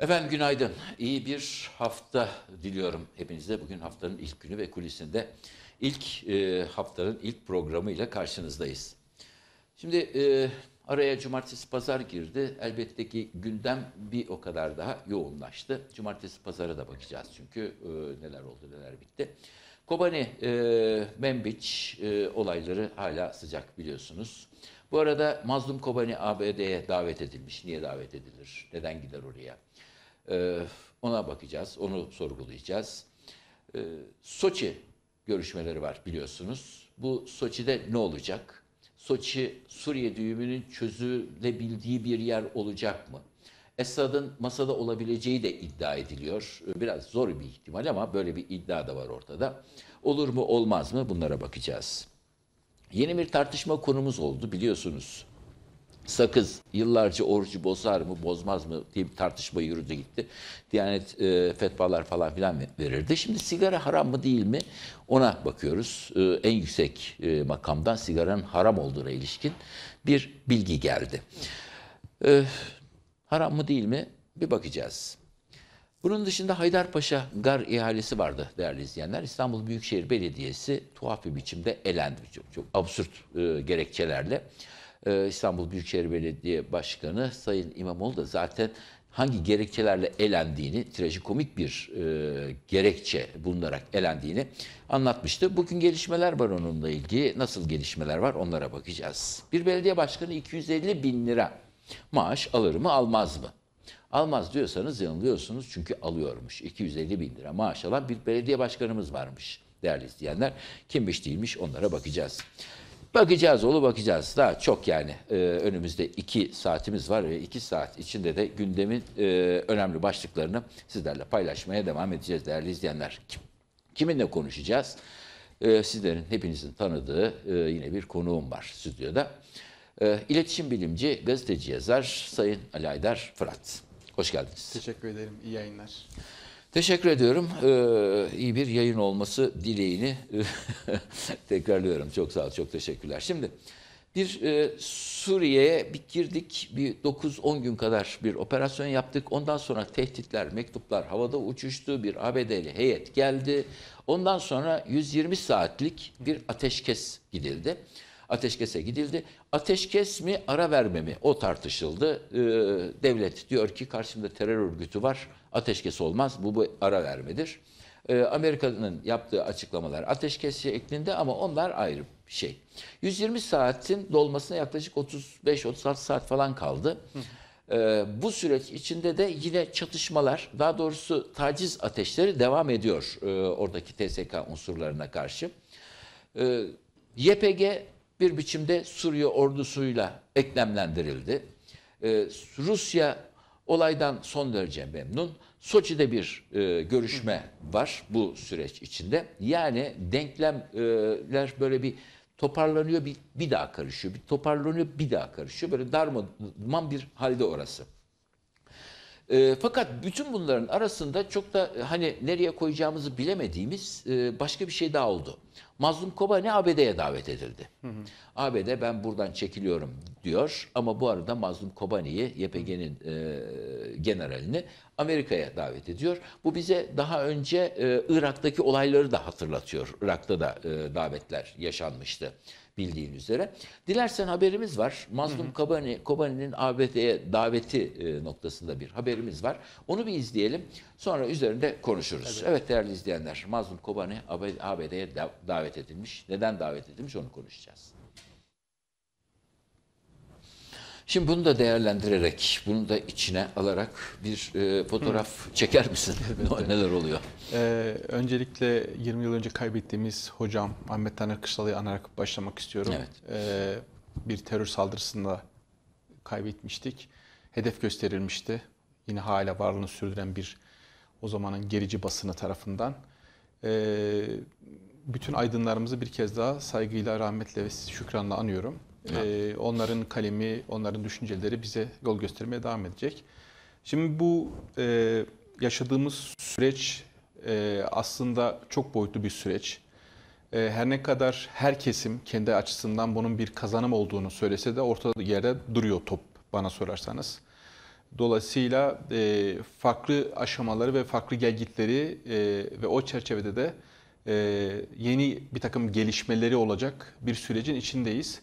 Efendim günaydın. İyi bir hafta diliyorum hepinize. Bugün haftanın ilk günü ve kulisinde ilk e, haftanın ilk programıyla karşınızdayız. Şimdi e, araya cumartesi pazar girdi. Elbette ki gündem bir o kadar daha yoğunlaştı. Cumartesi pazara da bakacağız çünkü e, neler oldu neler bitti. Kobani, e, Membiç e, olayları hala sıcak biliyorsunuz. Bu arada Mazlum Kobani ABD'ye davet edilmiş. Niye davet edilir? Neden gider oraya? Ee, ona bakacağız, onu sorgulayacağız. Ee, Soçi görüşmeleri var biliyorsunuz. Bu Soçi'de ne olacak? Soçi Suriye düğümünün çözülebildiği bir yer olacak mı? Esad'ın masada olabileceği de iddia ediliyor. Ee, biraz zor bir ihtimal ama böyle bir iddia da var ortada. Olur mu olmaz mı bunlara bakacağız. Yeni bir tartışma konumuz oldu biliyorsunuz sakız yıllarca orucu bozar mı bozmaz mı diye bir tartışma yürüdü gitti. Diyanet e, fetvalar falan filan verirdi. Şimdi sigara haram mı değil mi ona bakıyoruz. E, en yüksek e, makamdan sigaranın haram olduğuna ilişkin bir bilgi geldi. E, haram mı değil mi bir bakacağız. Bunun dışında Haydarpaşa gar ihalesi vardı değerli izleyenler. İstanbul Büyükşehir Belediyesi tuhaf bir biçimde elendi. Çok, çok absürt e, gerekçelerle. Ee, İstanbul Büyükşehir Belediye Başkanı Sayın İmamoğlu da zaten hangi gerekçelerle elendiğini, trajikomik bir e, gerekçe bulunarak elendiğini anlatmıştı. Bugün gelişmeler var onunla ilgili. Nasıl gelişmeler var onlara bakacağız. Bir belediye başkanı 250 bin lira maaş alır mı almaz mı? Almaz diyorsanız yanılıyorsunuz çünkü alıyormuş. 250 bin lira maaş alan bir belediye başkanımız varmış değerli izleyenler. Kimmiş değilmiş onlara bakacağız. Bakacağız oğlu bakacağız. Daha çok yani e, önümüzde iki saatimiz var ve iki saat içinde de gündemin e, önemli başlıklarını sizlerle paylaşmaya devam edeceğiz değerli izleyenler. Kim, kiminle konuşacağız? E, sizlerin hepinizin tanıdığı e, yine bir konuğum var stüdyoda. E, iletişim bilimci, gazeteci yazar Sayın Ali Aydar Fırat. Hoş geldiniz. Teşekkür ederim. İyi yayınlar. Teşekkür ediyorum. Ee, iyi bir yayın olması dileğini tekrarlıyorum. Çok sağ ol, çok teşekkürler. Şimdi bir e, Suriye'ye bir girdik, bir 9-10 gün kadar bir operasyon yaptık. Ondan sonra tehditler, mektuplar havada uçuştu. Bir ABD'li heyet geldi. Ondan sonra 120 saatlik bir ateşkes gidildi. Ateşkese gidildi. Ateşkes mi ara verme mi o tartışıldı. Ee, devlet diyor ki karşımda terör örgütü var ateşkes olmaz bu, bu ara vermedir. Ee, Amerika'nın yaptığı açıklamalar ateşkes şeklinde ama onlar ayrı bir şey. 120 saatin dolmasına yaklaşık 35-36 saat falan kaldı. Ee, bu süreç içinde de yine çatışmalar, daha doğrusu taciz ateşleri devam ediyor e, oradaki TSK unsurlarına karşı. Ee, YPG bir biçimde Suriye ordusuyla eklemlendirildi. E, Rusya olaydan son derece memnun. Soçi'de bir e, görüşme var bu süreç içinde. Yani denklemler böyle bir toparlanıyor bir, bir daha karışıyor. Bir toparlanıyor bir daha karışıyor. Böyle darmaduman bir halde orası. E, fakat bütün bunların arasında çok da e, hani nereye koyacağımızı bilemediğimiz e, başka bir şey daha oldu. Mazlum Kobani ABD'ye davet edildi. Hı hı. ABD ben buradan çekiliyorum diyor ama bu arada Mazlum Kobani'yi YPG'nin e, generalini Amerika'ya davet ediyor. Bu bize daha önce e, Irak'taki olayları da hatırlatıyor. Irak'ta da e, davetler yaşanmıştı bildiğin üzere. Dilersen haberimiz var. Mazlum Kobani, Kobani'nin ABD'ye daveti e, noktasında bir haberimiz var. Onu bir izleyelim. Sonra üzerinde konuşuruz. Evet, evet değerli izleyenler. Mazlum Kobani ABD'ye davet edilmiş. Neden davet edilmiş onu konuşacağız. Şimdi bunu da değerlendirerek, bunu da içine alarak bir e, fotoğraf Hı. çeker misin? Neler oluyor? Ee, öncelikle 20 yıl önce kaybettiğimiz hocam Ahmet Taner Kışlalı'yı anarak başlamak istiyorum. Evet. Ee, bir terör saldırısında kaybetmiştik. Hedef gösterilmişti. Yine hala varlığını sürdüren bir o zamanın gerici basını tarafından. Ee, bütün aydınlarımızı bir kez daha saygıyla, rahmetle ve şükranla anıyorum. E, onların kalemi, onların düşünceleri bize yol göstermeye devam edecek. Şimdi bu e, yaşadığımız süreç e, aslında çok boyutlu bir süreç. E, her ne kadar her kesim kendi açısından bunun bir kazanım olduğunu söylese de ortada yerde duruyor top bana sorarsanız. Dolayısıyla e, farklı aşamaları ve farklı gelgitleri e, ve o çerçevede de e, yeni bir takım gelişmeleri olacak bir sürecin içindeyiz.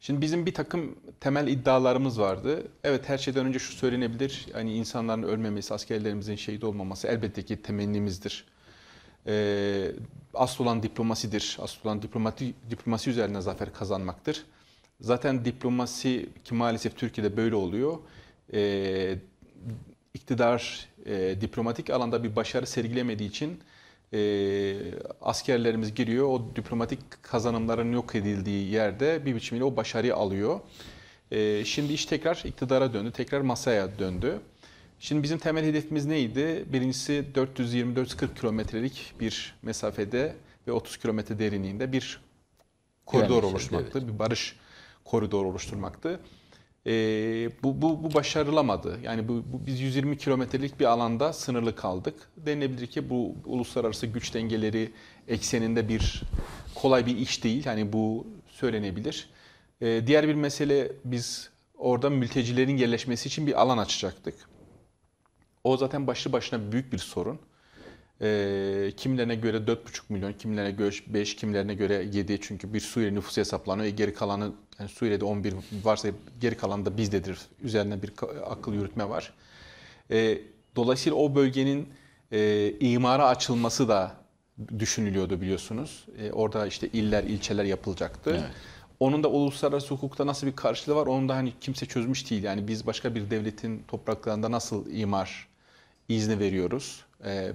Şimdi bizim bir takım temel iddialarımız vardı. Evet her şeyden önce şu söylenebilir. Hani insanların ölmemesi, askerlerimizin şehit olmaması elbette ki temennimizdir. Ee, asıl olan diplomasidir. Asıl olan diplomati, diplomasi üzerine zafer kazanmaktır. Zaten diplomasi ki maalesef Türkiye'de böyle oluyor. Ee, iktidar e, diplomatik alanda bir başarı sergilemediği için e, askerlerimiz giriyor. O diplomatik kazanımların yok edildiği yerde bir biçimde o başarıyı alıyor. E, şimdi iş tekrar iktidara döndü, tekrar masaya döndü. Şimdi bizim temel hedefimiz neydi? Birincisi 424-40 kilometrelik bir mesafede ve 30 kilometre derinliğinde bir koridor Güvenlik oluşturmaktı, evet. bir barış koridor oluşturmaktı e, bu, bu, bu başarılamadı. Yani bu, bu, biz 120 kilometrelik bir alanda sınırlı kaldık. Denilebilir ki bu uluslararası güç dengeleri ekseninde bir kolay bir iş değil. yani bu söylenebilir. E, diğer bir mesele biz orada mültecilerin yerleşmesi için bir alan açacaktık. O zaten başlı başına büyük bir sorun. E, kimilerine göre 4,5 milyon, kimilerine göre 5, kimilerine göre 7 çünkü bir Suriye nüfusu hesaplanıyor. E, geri kalanı yani Suriye'de 11 varsa geri kalan da bizdedir. Üzerine bir akıl yürütme var. E, dolayısıyla o bölgenin e, imara açılması da düşünülüyordu biliyorsunuz. E, orada işte iller, ilçeler yapılacaktı. Evet. Onun da uluslararası hukukta nasıl bir karşılığı var onu da hani kimse çözmüş değil. Yani biz başka bir devletin topraklarında nasıl imar izni veriyoruz? E,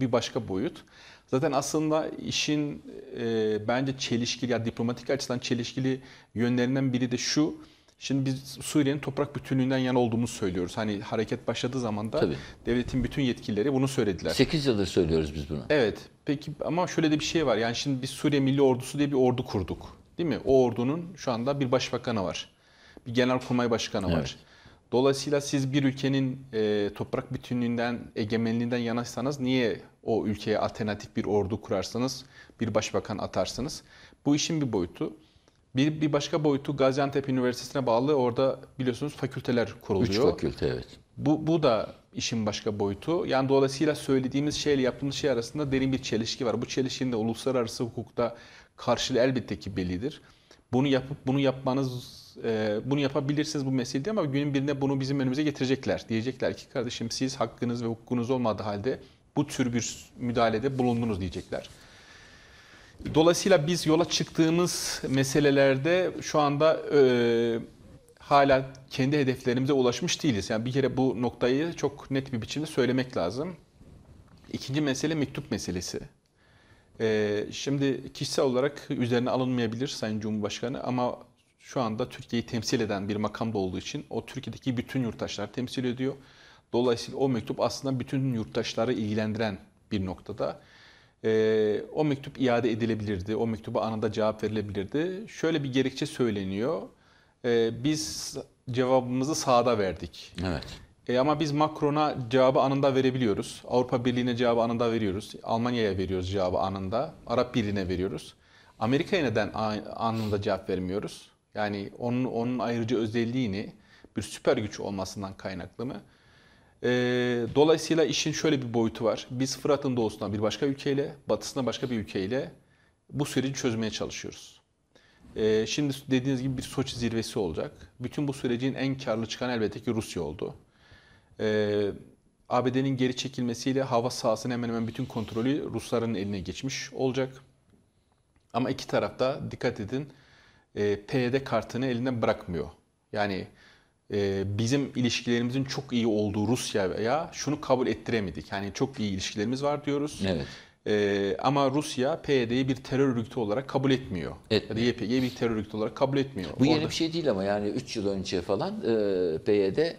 bir başka boyut. Zaten aslında işin e, bence çelişkili ya yani diplomatik açıdan çelişkili yönlerinden biri de şu. Şimdi biz Suriye'nin toprak bütünlüğünden yana olduğumuzu söylüyoruz. Hani hareket başladığı zaman da devletin bütün yetkilileri bunu söylediler. 8 yıldır söylüyoruz biz bunu. Evet. Peki ama şöyle de bir şey var. Yani şimdi biz Suriye Milli Ordusu diye bir ordu kurduk. Değil mi? O ordunun şu anda bir başbakanı var. Bir genelkurmay başkanı evet. var. Dolayısıyla siz bir ülkenin e, toprak bütünlüğünden, egemenliğinden yanaşsanız niye o ülkeye alternatif bir ordu kurarsanız, bir başbakan atarsınız? Bu işin bir boyutu. Bir, bir başka boyutu Gaziantep Üniversitesi'ne bağlı orada biliyorsunuz fakülteler kuruluyor. Üç fakülte evet. Bu, bu da işin başka boyutu. Yani dolayısıyla söylediğimiz şeyle yaptığımız şey arasında derin bir çelişki var. Bu çelişkinin de uluslararası hukukta karşılığı elbette ki bellidir. Bunu yapıp bunu yapmanız e, bunu yapabilirsiniz bu mesele ama günün birinde bunu bizim önümüze getirecekler. Diyecekler ki kardeşim siz hakkınız ve hukukunuz olmadığı halde bu tür bir müdahalede bulundunuz diyecekler. Dolayısıyla biz yola çıktığımız meselelerde şu anda e, hala kendi hedeflerimize ulaşmış değiliz. Yani bir kere bu noktayı çok net bir biçimde söylemek lazım. İkinci mesele mektup meselesi. E, şimdi kişisel olarak üzerine alınmayabilir Sayın Cumhurbaşkanı ama şu anda Türkiye'yi temsil eden bir makamda olduğu için o Türkiye'deki bütün yurttaşlar temsil ediyor. Dolayısıyla o mektup aslında bütün yurttaşları ilgilendiren bir noktada. E, o mektup iade edilebilirdi, o mektuba anında cevap verilebilirdi. Şöyle bir gerekçe söyleniyor. E, biz cevabımızı sağda verdik. Evet. E ama biz Macron'a cevabı anında verebiliyoruz. Avrupa Birliği'ne cevabı anında veriyoruz. Almanya'ya veriyoruz cevabı anında. Arap Birliği'ne veriyoruz. Amerika'ya neden anında cevap vermiyoruz? Yani onun onun ayrıcı özelliğini bir süper güç olmasından kaynaklı mı? E, dolayısıyla işin şöyle bir boyutu var. Biz Fırat'ın doğusuna bir başka ülkeyle, batısında başka bir ülkeyle bu süreci çözmeye çalışıyoruz. E, şimdi dediğiniz gibi bir Soçi zirvesi olacak. Bütün bu sürecin en karlı çıkan elbette ki Rusya oldu. E, ee, ABD'nin geri çekilmesiyle hava sahasının hemen hemen bütün kontrolü Rusların eline geçmiş olacak. Ama iki tarafta dikkat edin e, PYD kartını elinden bırakmıyor. Yani e, bizim ilişkilerimizin çok iyi olduğu Rusya Rusya'ya şunu kabul ettiremedik. Yani çok iyi ilişkilerimiz var diyoruz. Evet. E, ama Rusya PYD'yi bir terör örgütü olarak kabul etmiyor. Etmiyor. Ya da YPG'yi bir terör örgütü olarak kabul etmiyor. Bu Orada... bir şey değil ama yani 3 yıl önce falan e, PYD e,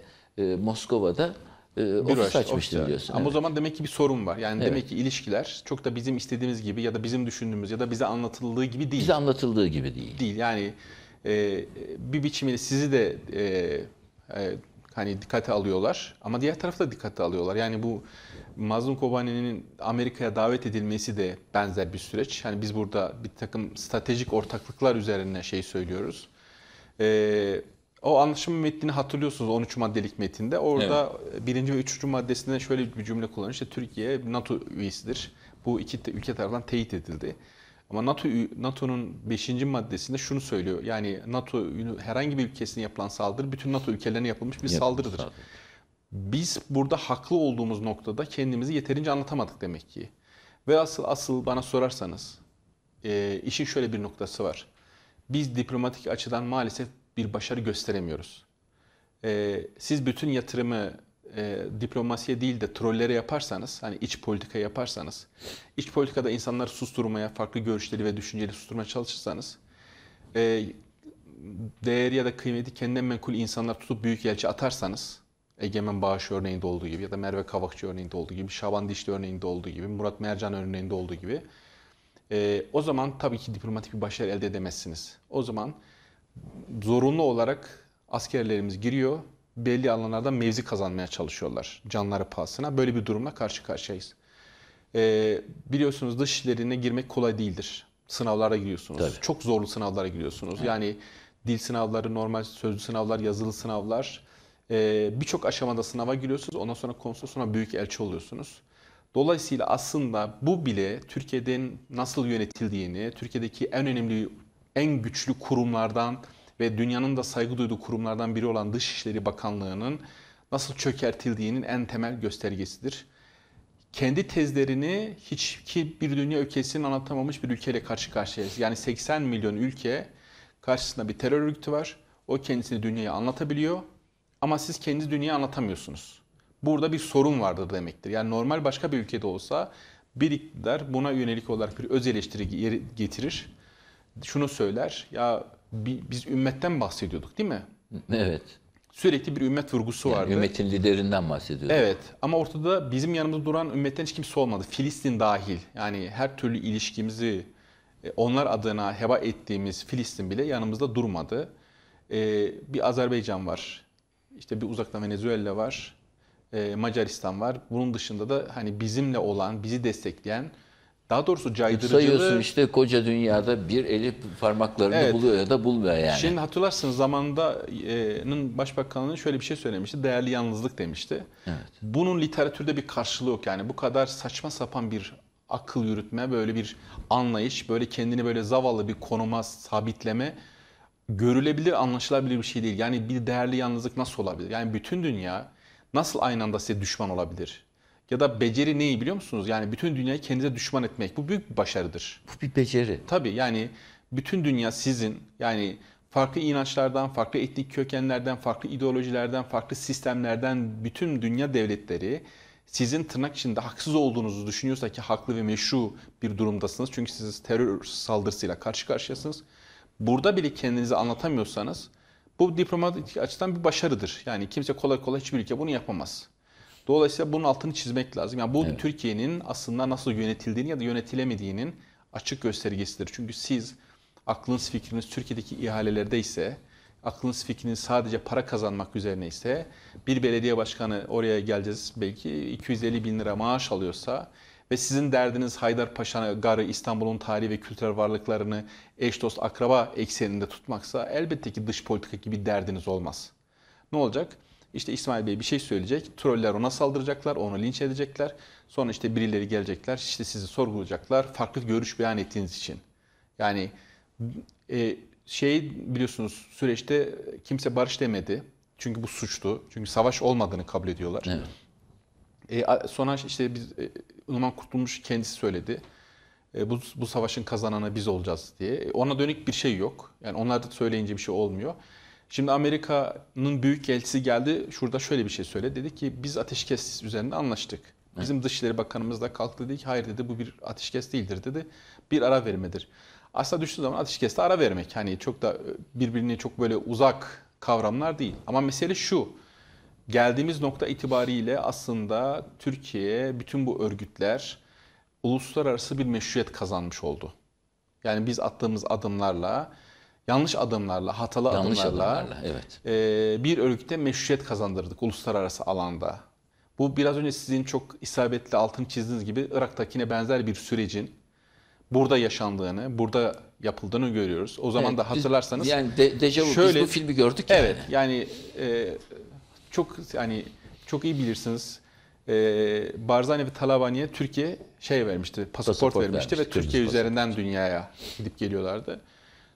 Moskova'da ee, bir ofis açmıştır yani. diyorsun. Ama evet. o zaman demek ki bir sorun var. Yani evet. demek ki ilişkiler çok da bizim istediğimiz gibi ya da bizim düşündüğümüz ya da bize anlatıldığı gibi değil. Bize anlatıldığı gibi değil. Değil yani e, bir biçimde sizi de e, e, hani dikkate alıyorlar ama diğer tarafta dikkate alıyorlar. Yani bu Mazlum Kobani'nin Amerika'ya davet edilmesi de benzer bir süreç. Hani biz burada bir takım stratejik ortaklıklar üzerine şey söylüyoruz. Eee o anlaşma metnini hatırlıyorsunuz 13 maddelik metinde. Orada evet. birinci ve üçüncü maddesinde şöyle bir cümle kullanıyor. İşte Türkiye NATO üyesidir. Bu iki ülke tarafından teyit edildi. Ama NATO NATO'nun 5. maddesinde şunu söylüyor. Yani NATO herhangi bir ülkesine yapılan saldırı bütün NATO ülkelerine yapılmış bir saldırıdır. Biz burada haklı olduğumuz noktada kendimizi yeterince anlatamadık demek ki. Ve asıl asıl bana sorarsanız e, işin şöyle bir noktası var. Biz diplomatik açıdan maalesef bir başarı gösteremiyoruz. E, siz bütün yatırımı e, diplomasiye değil de trollere yaparsanız, hani iç politika yaparsanız, iç politikada insanları susturmaya, farklı görüşleri ve düşünceleri susturmaya çalışırsanız, e, değer ya da kıymeti kendinden menkul insanlar tutup büyük elçi atarsanız, Egemen Bağış örneğinde olduğu gibi ya da Merve Kavakçı örneğinde olduğu gibi, Şaban Dişli örneğinde olduğu gibi, Murat Mercan örneğinde olduğu gibi, e, o zaman tabii ki diplomatik bir başarı elde edemezsiniz. O zaman zorunlu olarak askerlerimiz giriyor. Belli alanlarda mevzi kazanmaya çalışıyorlar canları pahasına. Böyle bir durumla karşı karşıyayız. Ee, biliyorsunuz dış işlerine girmek kolay değildir. Sınavlara giriyorsunuz. Tabii. Çok zorlu sınavlara giriyorsunuz. Evet. Yani dil sınavları, normal sözlü sınavlar, yazılı sınavlar. Ee, Birçok aşamada sınava giriyorsunuz. Ondan sonra konsul sonra büyük elçi oluyorsunuz. Dolayısıyla aslında bu bile Türkiye'den nasıl yönetildiğini, Türkiye'deki en önemli en güçlü kurumlardan ve dünyanın da saygı duyduğu kurumlardan biri olan Dışişleri Bakanlığı'nın nasıl çökertildiğinin en temel göstergesidir. Kendi tezlerini hiç ki bir dünya ülkesinin anlatamamış bir ülkeyle karşı karşıyayız. Yani 80 milyon ülke karşısında bir terör örgütü var. O kendisini dünyaya anlatabiliyor ama siz kendi dünyayı anlatamıyorsunuz. Burada bir sorun vardır demektir. Yani normal başka bir ülkede olsa bir iktidar buna yönelik olarak bir öz eleştiri getirir şunu söyler. Ya biz ümmetten bahsediyorduk değil mi? Evet. Sürekli bir ümmet vurgusu yani Ümmetin liderinden bahsediyorduk. Evet ama ortada bizim yanımızda duran ümmetten hiç kimse olmadı. Filistin dahil. Yani her türlü ilişkimizi e, onlar adına heba ettiğimiz Filistin bile yanımızda durmadı. E, bir Azerbaycan var. İşte bir uzakta Venezuela var. E, Macaristan var. Bunun dışında da hani bizimle olan, bizi destekleyen daha doğrusu caydırıcılığı... Sayıyorsun işte koca dünyada bir eli parmaklarını evet. buluyor ya da bulmuyor yani. Şimdi hatırlarsınız zamanında'nın e, başbakanının şöyle bir şey söylemişti. Değerli yalnızlık demişti. Evet. Bunun literatürde bir karşılığı yok. Yani bu kadar saçma sapan bir akıl yürütme, böyle bir anlayış, böyle kendini böyle zavallı bir konuma sabitleme görülebilir, anlaşılabilir bir şey değil. Yani bir değerli yalnızlık nasıl olabilir? Yani bütün dünya nasıl aynı anda size düşman olabilir? ya da beceri neyi biliyor musunuz? Yani bütün dünyayı kendinize düşman etmek. Bu büyük bir başarıdır. Bu bir beceri. Tabii yani bütün dünya sizin yani farklı inançlardan, farklı etnik kökenlerden, farklı ideolojilerden, farklı sistemlerden bütün dünya devletleri sizin tırnak içinde haksız olduğunuzu düşünüyorsa ki haklı ve meşru bir durumdasınız. Çünkü siz terör saldırısıyla karşı karşıyasınız. Burada bile kendinizi anlatamıyorsanız bu diplomatik açıdan bir başarıdır. Yani kimse kolay kolay hiçbir ülke bunu yapamaz. Dolayısıyla bunun altını çizmek lazım. Yani bu evet. Türkiye'nin aslında nasıl yönetildiğini ya da yönetilemediğinin açık göstergesidir. Çünkü siz aklınız fikriniz Türkiye'deki ihalelerde ise aklınız fikriniz sadece para kazanmak üzerine ise bir belediye başkanı oraya geleceğiz belki 250 bin lira maaş alıyorsa ve sizin derdiniz Haydar Paşa Garı, İstanbul'un tarihi ve kültürel varlıklarını eş dost akraba ekseninde tutmaksa elbette ki dış politika gibi derdiniz olmaz. Ne olacak? İşte İsmail Bey bir şey söyleyecek. Troller ona saldıracaklar, onu linç edecekler. Sonra işte birileri gelecekler, işte sizi sorgulayacaklar. Farklı görüş beyan ettiğiniz için. Yani e, şey biliyorsunuz süreçte kimse barış demedi. Çünkü bu suçtu. Çünkü savaş olmadığını kabul ediyorlar. Evet. E, sonra işte biz e, Numan Kurtulmuş kendisi söyledi. E, bu, bu savaşın kazananı biz olacağız diye. E, ona dönük bir şey yok. Yani onlar da söyleyince bir şey olmuyor. Şimdi Amerika'nın büyük elçisi geldi şurada şöyle bir şey söyledi. Dedi ki biz ateşkes üzerinde anlaştık. Bizim Dışişleri Bakanımız da kalktı dedi ki hayır dedi bu bir ateşkes değildir dedi. Bir ara vermedir. Aslında düştüğü zaman ateşkeste ara vermek. Hani çok da e, birbirine çok böyle uzak kavramlar değil. Ama mesele şu. Geldiğimiz nokta itibariyle aslında Türkiye bütün bu örgütler uluslararası bir meşruiyet kazanmış oldu. Yani biz attığımız adımlarla yanlış adımlarla, hatalı yanlış adımlarla, adımlarla evet. e, bir örgüte meşruiyet kazandırdık uluslararası alanda. Bu biraz önce sizin çok isabetli altını çizdiğiniz gibi Irak'takine benzer bir sürecin burada yaşandığını, burada yapıldığını görüyoruz. O zaman evet, da hatırlarsanız biz, yani de, dejavu şöyle, biz bu filmi gördük yani. Evet. Yani e, çok yani çok iyi bilirsiniz. E, Barzani ve Talabani'ye Türkiye şey vermişti, pasaport, pasaport vermişti, vermişti ve Türkiye üzerinden dünyaya gidip geliyorlardı.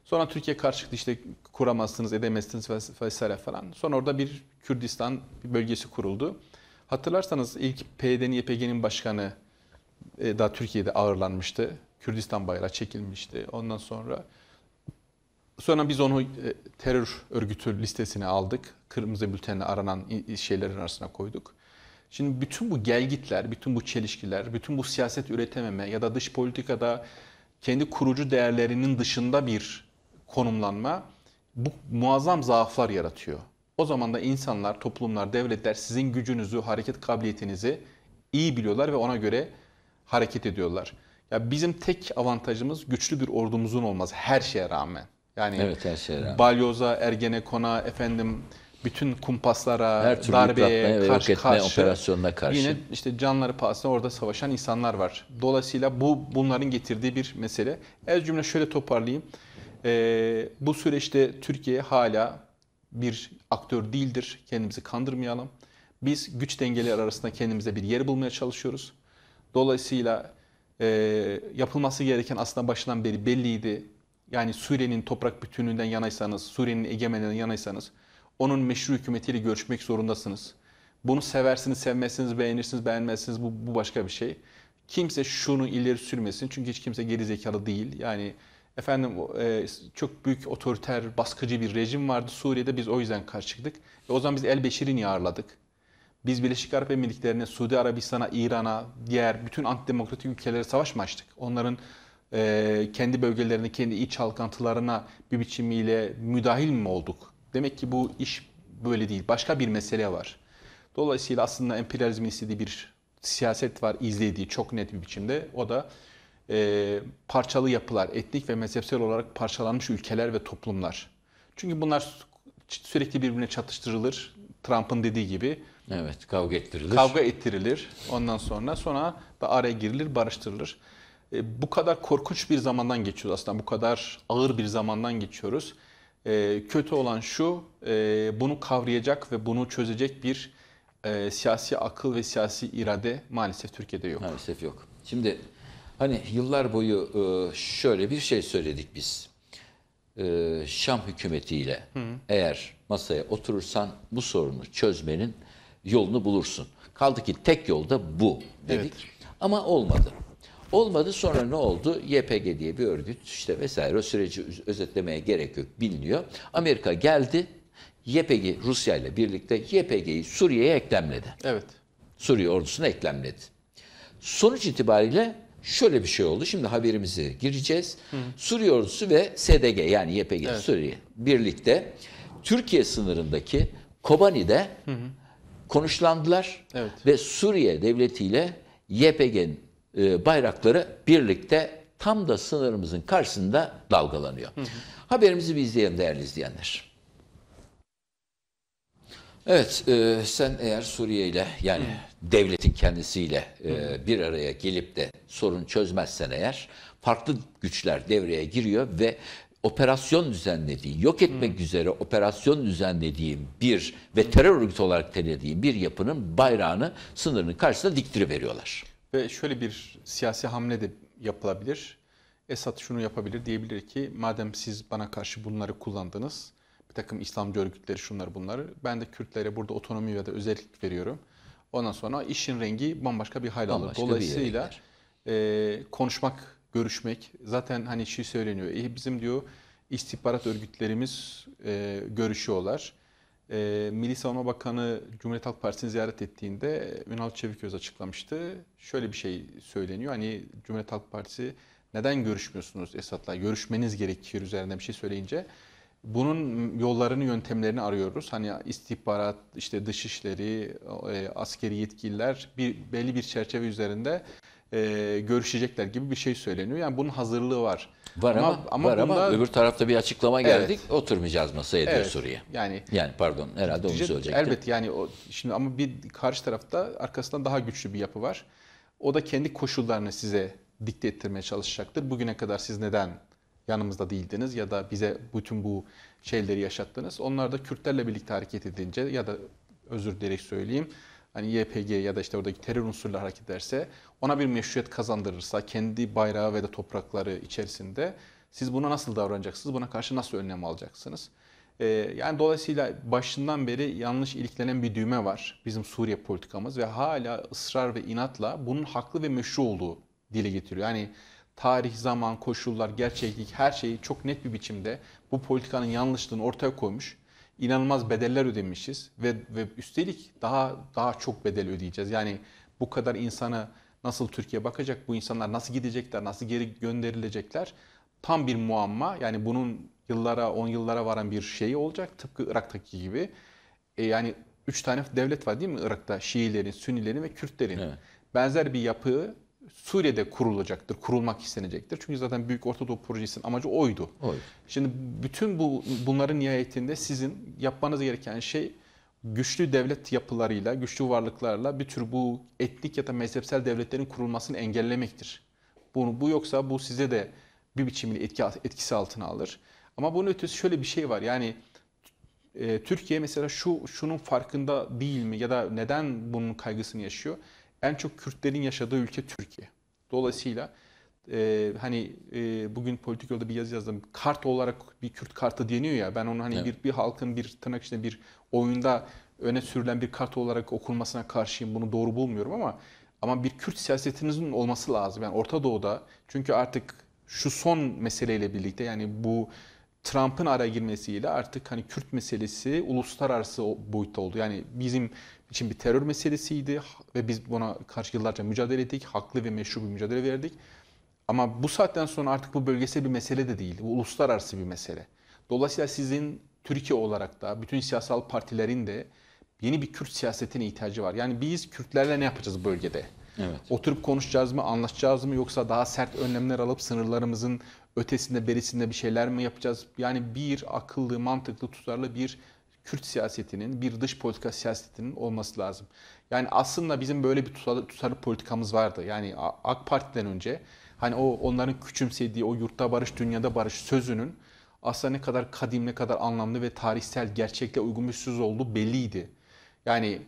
Sonra Türkiye karşıtı işte kuramazsınız, edemezsiniz vesaire falan. Sonra orada bir Kürdistan bölgesi kuruldu. Hatırlarsanız ilk PYD'nin, YPG'nin başkanı e, daha Türkiye'de ağırlanmıştı. Kürdistan bayrağı çekilmişti. Ondan sonra sonra biz onu e, terör örgütü listesine aldık. Kırmızı bültenle aranan şeylerin arasına koyduk. Şimdi bütün bu gelgitler, bütün bu çelişkiler, bütün bu siyaset üretememe ya da dış politikada kendi kurucu değerlerinin dışında bir konumlanma bu muazzam zaaflar yaratıyor. O zaman da insanlar, toplumlar, devletler sizin gücünüzü, hareket kabiliyetinizi iyi biliyorlar ve ona göre hareket ediyorlar. Ya bizim tek avantajımız güçlü bir ordumuzun olmaz her şeye rağmen. Yani evet, her şeye rağmen. Balyoz'a, Ergenekon'a, efendim bütün kumpaslara, her türlü darbeye, karşı, yok karşı, operasyonuna karşı. Yine işte canları pahasına orada savaşan insanlar var. Dolayısıyla bu bunların getirdiği bir mesele. Ez cümle şöyle toparlayayım. E, bu süreçte Türkiye hala bir aktör değildir. Kendimizi kandırmayalım. Biz güç dengeleri arasında kendimize bir yer bulmaya çalışıyoruz. Dolayısıyla e, yapılması gereken aslında başından beri belliydi. Yani Suriye'nin toprak bütünlüğünden yanaysanız, Suriye'nin egemenliğinden yanaysanız onun meşru hükümetiyle görüşmek zorundasınız. Bunu seversiniz, sevmezsiniz, beğenirsiniz, beğenmezsiniz bu, bu başka bir şey. Kimse şunu ileri sürmesin çünkü hiç kimse geri zekalı değil. Yani Efendim e, çok büyük otoriter, baskıcı bir rejim vardı. Suriye'de biz o yüzden karşı çıktık. E, o zaman biz El Beşir'ini ağırladık. Biz Birleşik Arap Emirlikleri'ne, Suudi Arabistan'a, İran'a, diğer bütün antidemokratik ülkelere savaş mı açtık? Onların e, kendi bölgelerine, kendi iç halkantılarına bir biçimiyle müdahil mi olduk? Demek ki bu iş böyle değil. Başka bir mesele var. Dolayısıyla aslında emperyalizmin istediği bir siyaset var, izlediği çok net bir biçimde. O da e, parçalı yapılar, etnik ve mezhepsel olarak parçalanmış ülkeler ve toplumlar. Çünkü bunlar sürekli birbirine çatıştırılır. Trump'ın dediği gibi. Evet, kavga ettirilir. Kavga ettirilir. Ondan sonra sonra da araya girilir, barıştırılır. E, bu kadar korkunç bir zamandan geçiyoruz aslında. Bu kadar ağır bir zamandan geçiyoruz. E, kötü olan şu, e, bunu kavrayacak ve bunu çözecek bir e, siyasi akıl ve siyasi irade maalesef Türkiye'de yok. Maalesef yok. Şimdi Hani yıllar boyu e, şöyle bir şey söyledik biz. E, Şam hükümetiyle Hı. eğer masaya oturursan bu sorunu çözmenin yolunu bulursun. Kaldı ki tek yolda bu dedik. Evet. Ama olmadı. Olmadı sonra ne oldu? YPG diye bir örgüt işte vesaire o süreci özetlemeye gerek yok biliniyor. Amerika geldi YPG Rusya ile birlikte YPG'yi Suriye'ye eklemledi. Evet. Suriye ordusunu eklemledi. Sonuç itibariyle Şöyle bir şey oldu. Şimdi haberimizi gireceğiz. Hı. Suriye ordusu ve SDG yani YPG evet. Suriye birlikte Türkiye sınırındaki Kobani'de hı hı. konuşlandılar evet. ve Suriye devletiyle YPG'nin e, bayrakları birlikte tam da sınırımızın karşısında dalgalanıyor. Hı hı. Haberimizi bir izleyelim değerli izleyenler. Evet, e, sen eğer Suriye ile yani hı devletin kendisiyle e, bir araya gelip de sorun çözmezsen eğer farklı güçler devreye giriyor ve operasyon düzenlediği, yok etmek hmm. üzere operasyon düzenlediği bir ve terör örgütü olarak telediği bir yapının bayrağını sınırının karşısına diktiri veriyorlar. Ve şöyle bir siyasi hamle de yapılabilir. Esat şunu yapabilir diyebilir ki madem siz bana karşı bunları kullandınız, bir takım İslamcı örgütleri şunları bunları, ben de Kürtlere burada otonomi ve da özellik veriyorum. Ondan sonra işin rengi bambaşka bir hal alır. Dolayısıyla e, konuşmak, görüşmek zaten hani şey söyleniyor. E, bizim diyor istihbarat örgütlerimiz e, görüşüyorlar. E, Milli Savunma Bakanı Cumhuriyet Halk Partisi'ni ziyaret ettiğinde Ünal Çeviköz açıklamıştı. Şöyle bir şey söyleniyor. Hani Cumhuriyet Halk Partisi neden görüşmüyorsunuz Esad'la? Görüşmeniz gerekiyor üzerinde bir şey söyleyince bunun yollarını, yöntemlerini arıyoruz. Hani istihbarat, işte dışişleri, e, askeri yetkililer bir belli bir çerçeve üzerinde e, görüşecekler gibi bir şey söyleniyor. Yani bunun hazırlığı var. Var ama, ama, ama var bunda... ama öbür tarafta bir açıklama geldik. Evet. Oturmayacağız masaya diyor evet. Suriye. Yani yani pardon herhalde onu söyleyecektim. Elbet yani o, şimdi ama bir karşı tarafta arkasından daha güçlü bir yapı var. O da kendi koşullarını size dikte ettirmeye çalışacaktır. Bugüne kadar siz neden yanımızda değildiniz ya da bize bütün bu şeyleri yaşattınız. Onlar da Kürtlerle birlikte hareket edince ya da özür dileyerek söyleyeyim hani YPG ya da işte oradaki terör unsurla hareket ederse ona bir meşruiyet kazandırırsa kendi bayrağı ve de toprakları içerisinde siz buna nasıl davranacaksınız? Buna karşı nasıl önlem alacaksınız? Ee, yani dolayısıyla başından beri yanlış iliklenen bir düğme var bizim Suriye politikamız ve hala ısrar ve inatla bunun haklı ve meşru olduğu dile getiriyor. Yani tarih, zaman, koşullar, gerçeklik her şeyi çok net bir biçimde bu politikanın yanlışlığını ortaya koymuş. İnanılmaz bedeller ödemişiz ve, ve üstelik daha daha çok bedel ödeyeceğiz. Yani bu kadar insanı nasıl Türkiye bakacak, bu insanlar nasıl gidecekler, nasıl geri gönderilecekler tam bir muamma. Yani bunun yıllara, on yıllara varan bir şeyi olacak tıpkı Irak'taki gibi. E yani üç tane devlet var değil mi Irak'ta? Şiilerin, Sünnilerin ve Kürtlerin. Evet. Benzer bir yapı Suriye'de kurulacaktır, kurulmak istenecektir. Çünkü zaten Büyük Ortadoğu Projesi'nin amacı oydu. Oy. Şimdi bütün bu bunların nihayetinde sizin yapmanız gereken şey güçlü devlet yapılarıyla, güçlü varlıklarla bir tür bu etnik ya da mezhepsel devletlerin kurulmasını engellemektir. Bunu bu yoksa bu size de bir biçimli etki, etkisi altına alır. Ama bunun ötesi şöyle bir şey var. Yani e, Türkiye mesela şu şunun farkında değil mi ya da neden bunun kaygısını yaşıyor? en çok Kürtlerin yaşadığı ülke Türkiye. Dolayısıyla e, hani e, bugün politik yolda bir yazı yazdım. Kart olarak bir Kürt kartı deniyor ya. Ben onu hani evet. bir, bir halkın bir tırnak içinde bir oyunda öne sürülen bir kart olarak okunmasına karşıyım. Bunu doğru bulmuyorum ama ama bir Kürt siyasetinizin olması lazım. Yani Orta Doğu'da çünkü artık şu son meseleyle birlikte yani bu Trump'ın araya girmesiyle artık hani Kürt meselesi uluslararası boyutta oldu. Yani bizim için bir terör meselesiydi ve biz buna karşı yıllarca mücadele ettik. Haklı ve meşru bir mücadele verdik. Ama bu saatten sonra artık bu bölgesel bir mesele de değil. Bu uluslararası bir mesele. Dolayısıyla sizin Türkiye olarak da bütün siyasal partilerin de yeni bir Kürt siyasetine ihtiyacı var. Yani biz Kürtlerle ne yapacağız bölgede? Evet. Oturup konuşacağız mı, anlaşacağız mı yoksa daha sert önlemler alıp sınırlarımızın ötesinde berisinde bir şeyler mi yapacağız? Yani bir akıllı, mantıklı, tutarlı bir Kürt siyasetinin, bir dış politika siyasetinin olması lazım. Yani aslında bizim böyle bir tutarlı, tutarlı politikamız vardı. Yani AK Parti'den önce hani o onların küçümsediği o yurtta barış, dünyada barış sözünün aslında ne kadar kadim, ne kadar anlamlı ve tarihsel gerçekle uygun bir söz olduğu belliydi. Yani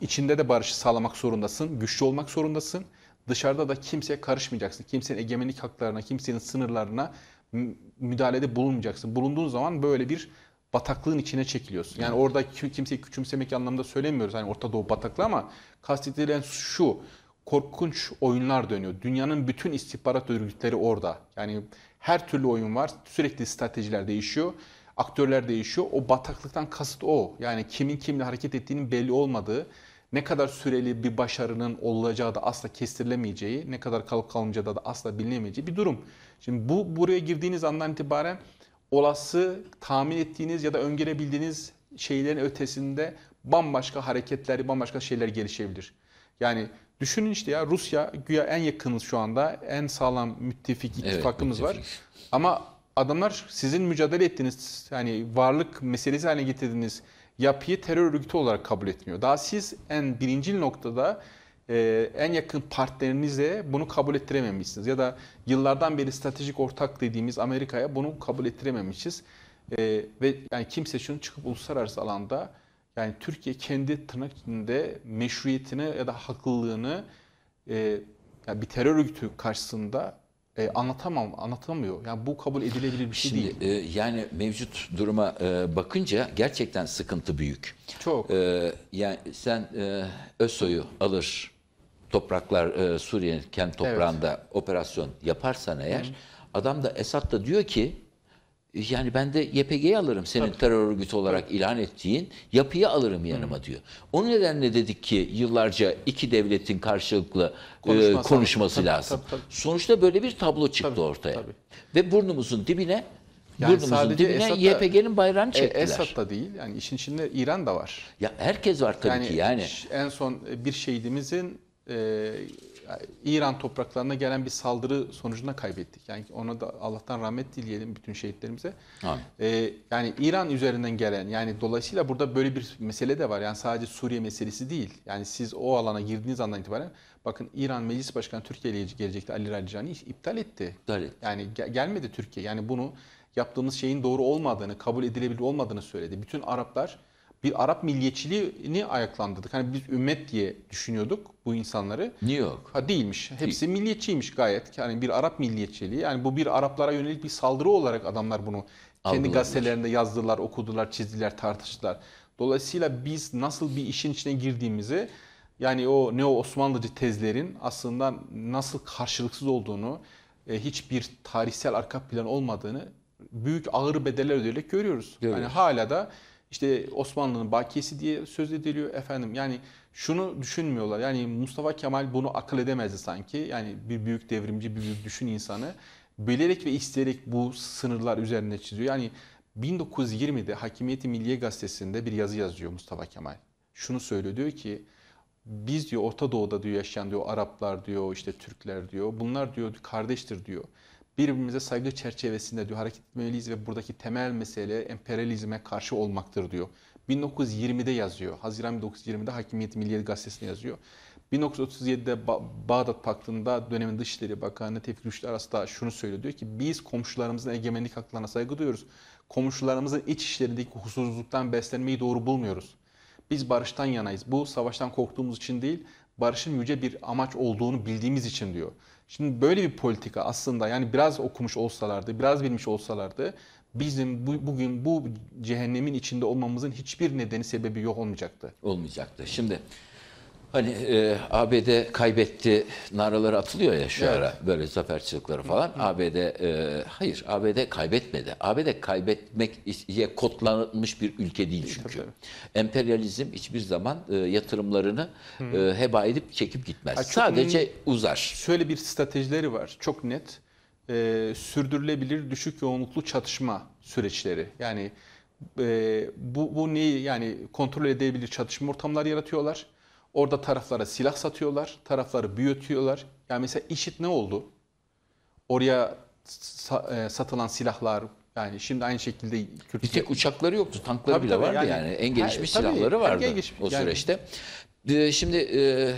içinde de barışı sağlamak zorundasın, güçlü olmak zorundasın. Dışarıda da kimseye karışmayacaksın. Kimsenin egemenlik haklarına, kimsenin sınırlarına müdahalede bulunmayacaksın. Bulunduğun zaman böyle bir bataklığın içine çekiliyorsun. Yani orada kimseyi küçümsemek anlamda söylemiyoruz. Hani Orta Doğu bataklığı ama kastedilen şu. Korkunç oyunlar dönüyor. Dünyanın bütün istihbarat örgütleri orada. Yani her türlü oyun var. Sürekli stratejiler değişiyor. Aktörler değişiyor. O bataklıktan kasıt o. Yani kimin kimle hareket ettiğinin belli olmadığı, ne kadar süreli bir başarının olacağı da asla kestirilemeyeceği, ne kadar kalıp kalınca da asla bilinemeyeceği bir durum. Şimdi bu buraya girdiğiniz andan itibaren olası tahmin ettiğiniz ya da öngörebildiğiniz şeylerin ötesinde bambaşka hareketler, bambaşka şeyler gelişebilir. Yani düşünün işte ya Rusya güya en yakınız şu anda. En sağlam müttefik ittifakımız müttefik. var. Ama adamlar sizin mücadele ettiğiniz yani varlık meselesi haline getirdiğiniz yapıyı terör örgütü olarak kabul etmiyor. Daha siz en birincil noktada ee, en yakın partnerinize bunu kabul ettirememişsiniz. Ya da yıllardan beri stratejik ortak dediğimiz Amerika'ya bunu kabul ettirememişiz. Ee, ve yani kimse şunu çıkıp uluslararası alanda yani Türkiye kendi tırnak içinde meşruiyetini ya da haklılığını e, yani bir terör örgütü karşısında e, anlatamam, anlatamıyor. Yani bu kabul edilebilir bir şey değil. E, yani mevcut duruma e, bakınca gerçekten sıkıntı büyük. Çok. E, yani sen e, ÖSO'yu alır, topraklar e, Suriye'nin kendi toprağında evet. operasyon yaparsan eğer Hı. adam da Esad da diyor ki yani ben de YPG'yi alırım senin Tabii. terör örgütü olarak evet. ilan ettiğin yapıyı alırım yanıma Hı. diyor. O nedenle dedik ki yıllarca iki devletin karşılıklı e, konuşması, e, konuşması tabii, lazım. Tabii, tabii. Sonuçta böyle bir tablo çıktı tabii, ortaya. Tabii. Ve burnumuzun dibine yani Burnumuzun dibine YPG'nin bayrağını e, çektiler. Esad da değil. Yani işin içinde İran da var. Ya herkes var tabii yani, ki yani. En son bir şehidimizin e, İran topraklarına gelen bir saldırı sonucunda kaybettik. Yani ona da Allah'tan rahmet dileyelim bütün şehitlerimize. E, yani İran üzerinden gelen yani dolayısıyla burada böyle bir mesele de var. Yani sadece Suriye meselesi değil. Yani siz o alana girdiğiniz andan itibaren bakın İran Meclis Başkanı Türkiye'ye gelecekti Ali Ralicani iptal etti. İptal Yani gelmedi Türkiye. Yani bunu yaptığımız şeyin doğru olmadığını, kabul edilebilir olmadığını söyledi. Bütün Araplar bir Arap milliyetçiliğini ayaklandırdık. Hani biz ümmet diye düşünüyorduk bu insanları. New York. Ha değilmiş. Hepsi Değil. milliyetçiymiş gayet. Yani bir Arap milliyetçiliği. Yani bu bir Araplara yönelik bir saldırı olarak adamlar bunu kendi Aldılar. gazetelerinde yazdılar, okudular, çizdiler, tartıştılar. Dolayısıyla biz nasıl bir işin içine girdiğimizi yani o neo Osmanlıcı tezlerin aslında nasıl karşılıksız olduğunu, e, hiçbir tarihsel arka plan olmadığını büyük ağır bedeller ödeyerek görüyoruz. görüyoruz. Yani hala da işte Osmanlı'nın bakiyesi diye söz ediliyor efendim. Yani şunu düşünmüyorlar. Yani Mustafa Kemal bunu akıl edemezdi sanki. Yani bir büyük devrimci, bir büyük düşün insanı bilerek ve isteyerek bu sınırlar üzerine çiziyor. Yani 1920'de Hakimiyeti Milliye Gazetesi'nde bir yazı yazıyor Mustafa Kemal. Şunu söylüyor diyor ki biz diyor Orta Doğu'da diyor yaşayan diyor Araplar diyor işte Türkler diyor bunlar diyor kardeştir diyor birbirimize saygı çerçevesinde diyor hareket etmeliyiz ve buradaki temel mesele emperyalizme karşı olmaktır diyor. 1920'de yazıyor. Haziran 1920'de Hakimiyet Milliyet Gazetesi'ne yazıyor. 1937'de ba Bağdat Paktı'nda dönemin Dışişleri Bakanı Tevfik Rüştü arasında şunu söylüyor. Diyor ki biz komşularımızın egemenlik haklarına saygı duyuyoruz. Komşularımızın iç işlerindeki huzursuzluktan beslenmeyi doğru bulmuyoruz. Biz barıştan yanayız. Bu savaştan korktuğumuz için değil, barışın yüce bir amaç olduğunu bildiğimiz için diyor. Şimdi böyle bir politika aslında yani biraz okumuş olsalardı, biraz bilmiş olsalardı bizim bu, bugün bu cehennemin içinde olmamızın hiçbir nedeni sebebi yok olmayacaktı. Olmayacaktı. Şimdi Hani e, ABD kaybetti naraları atılıyor ya şu evet. ara böyle zafer çığlıkları falan. Hı hı. ABD e, hayır ABD kaybetmedi. ABD kaybetmekye kodlanmış bir ülke değil çünkü. Tabii. Emperyalizm hiçbir zaman e, yatırımlarını e, heba edip çekip gitmez. Ha, Sadece uzar. Şöyle bir stratejileri var çok net. E, sürdürülebilir düşük yoğunluklu çatışma süreçleri. Yani e, bu, bu neyi yani kontrol edebilir çatışma ortamlar yaratıyorlar Orada taraflara silah satıyorlar, tarafları büyütüyorlar. Yani mesela işit ne oldu? Oraya e, satılan silahlar yani şimdi aynı şekilde Kürt bir tek uçakları yoktu, tankları tabii, bile tabii, vardı yani, yani en gelişmiş her, silahları tabii, vardı gelişmiş, o süreçte. Ee, şimdi e, e,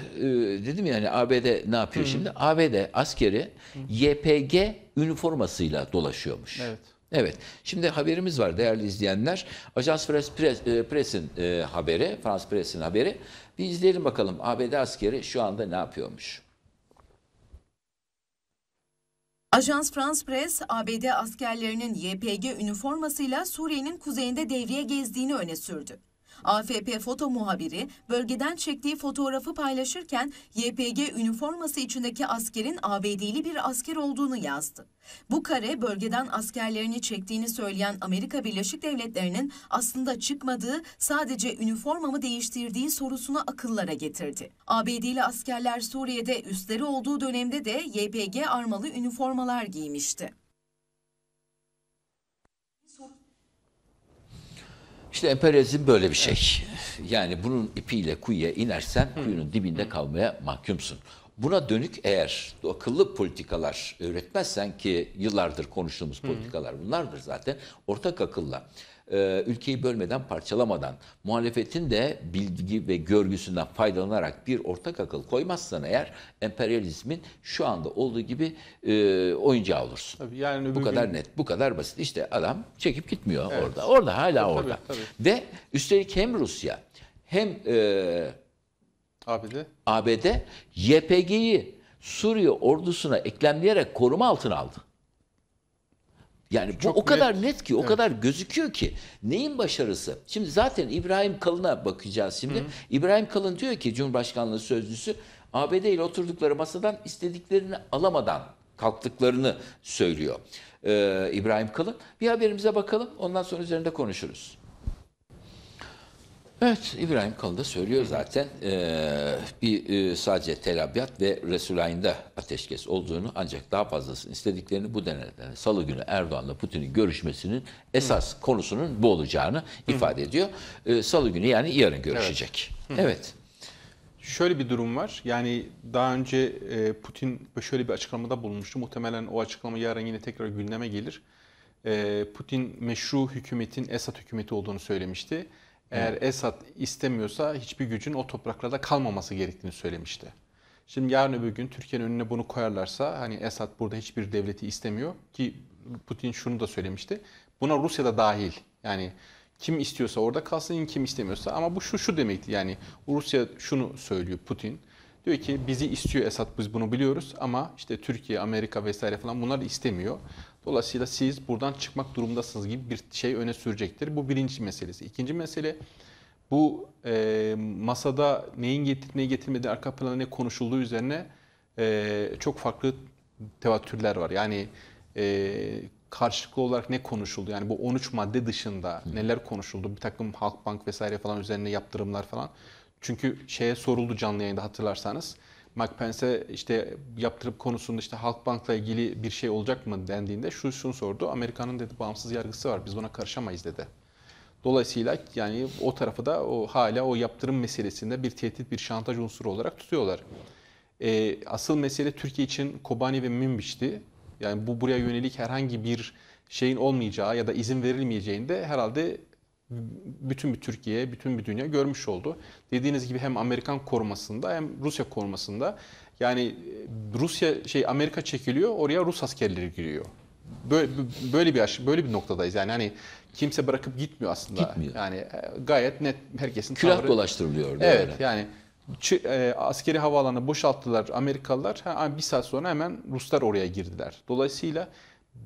dedim yani ABD ne yapıyor Hı. şimdi? ABD askeri Hı. YPG üniformasıyla dolaşıyormuş. Evet. Evet. Şimdi haberimiz var değerli izleyenler. Ajans France Press, e, Press'in e, haberi, Frans Press'in haberi. Bir izleyelim bakalım ABD askeri şu anda ne yapıyormuş. Ajans France Press, ABD askerlerinin YPG üniformasıyla Suriye'nin kuzeyinde devriye gezdiğini öne sürdü. AFP foto muhabiri bölgeden çektiği fotoğrafı paylaşırken YPG üniforması içindeki askerin ABD'li bir asker olduğunu yazdı. Bu kare bölgeden askerlerini çektiğini söyleyen Amerika Birleşik Devletleri'nin aslında çıkmadığı sadece üniformamı değiştirdiği sorusunu akıllara getirdi. ABD'li askerler Suriye'de üstleri olduğu dönemde de YPG armalı üniformalar giymişti. İşte emperyalizm böyle bir şey. Yani bunun ipiyle kuyuya inersen kuyunun dibinde kalmaya mahkumsun. Buna dönük eğer akıllı politikalar üretmezsen ki yıllardır konuştuğumuz politikalar bunlardır zaten ortak akılla e, ülkeyi bölmeden, parçalamadan, muhalefetin de bilgi ve görgüsünden faydalanarak bir ortak akıl koymazsan eğer emperyalizmin şu anda olduğu gibi e, oyuncağı olursun. Tabii yani bu kadar net, bu kadar basit. İşte adam çekip gitmiyor evet. orada. Orada hala tabii, orada. tabii. Ve üstelik hem Rusya hem e, ABD ABD YPG'yi Suriye ordusuna eklemleyerek koruma altına aldı. Yani Çok bu o kadar net, net ki, o evet. kadar gözüküyor ki neyin başarısı? Şimdi zaten İbrahim Kalın'a bakacağız şimdi. Hı. İbrahim Kalın diyor ki Cumhurbaşkanlığı sözcüsü ABD ile oturdukları masadan istediklerini alamadan kalktıklarını söylüyor. Ee, İbrahim Kalın. Bir haberimize bakalım. Ondan sonra üzerinde konuşuruz. Evet İbrahim Kalıda söylüyor zaten ee, bir e, sadece Tel Abyad ve Resulayn'da ateşkes olduğunu ancak daha fazlasını istediklerini bu deneden salı günü Erdoğan'la Putin'in görüşmesinin esas Hı. konusunun bu olacağını Hı. ifade ediyor. Ee, salı günü yani yarın görüşecek. Evet. Şöyle bir durum var. Yani daha önce e, Putin şöyle bir açıklamada bulunmuştu. Muhtemelen o açıklama yarın yine tekrar gündeme gelir. E, Putin meşru hükümetin Esad hükümeti olduğunu söylemişti. Eğer evet. Esad istemiyorsa hiçbir gücün o topraklarda kalmaması gerektiğini söylemişti. Şimdi yarın öbür gün Türkiye'nin önüne bunu koyarlarsa hani Esad burada hiçbir devleti istemiyor ki Putin şunu da söylemişti. Buna Rusya da dahil. Yani kim istiyorsa orada kalsın, kim istemiyorsa. Ama bu şu şu demekti yani Rusya şunu söylüyor Putin. Diyor ki bizi istiyor Esad biz bunu biliyoruz ama işte Türkiye, Amerika vesaire falan bunlar istemiyor. Dolayısıyla siz buradan çıkmak durumdasınız gibi bir şey öne sürecektir. Bu birinci meselesi. İkinci mesele bu e, masada neyin getirip neyi getirmediği arka plana ne konuşulduğu üzerine e, çok farklı tevatürler var. Yani e, karşılıklı olarak ne konuşuldu? Yani bu 13 madde dışında neler konuşuldu? Bir takım Halkbank vesaire falan üzerine yaptırımlar falan. Çünkü şeye soruldu canlı yayında hatırlarsanız. Mike Pence işte yaptırım konusunda işte Halkbank'la ilgili bir şey olacak mı dendiğinde şu şunu sordu. Amerika'nın dedi bağımsız yargısı var. Biz buna karışamayız dedi. Dolayısıyla yani o tarafı da o hala o yaptırım meselesinde bir tehdit, bir şantaj unsuru olarak tutuyorlar. E, asıl mesele Türkiye için Kobani ve Münbiçti Yani bu buraya yönelik herhangi bir şeyin olmayacağı ya da izin verilmeyeceğinde herhalde bütün bir Türkiye, bütün bir dünya görmüş oldu. Dediğiniz gibi hem Amerikan korumasında hem Rusya korumasında yani e, Rusya şey Amerika çekiliyor, oraya Rus askerleri giriyor. Böyle, böyle bir böyle bir noktadayız. Yani hani kimse bırakıp gitmiyor aslında. Gitmiyor. Yani e, gayet net herkesin külah tavrı. dolaştırılıyor. Evet öyle. yani e, askeri havaalanı boşalttılar Amerikalılar. Ha, bir saat sonra hemen Ruslar oraya girdiler. Dolayısıyla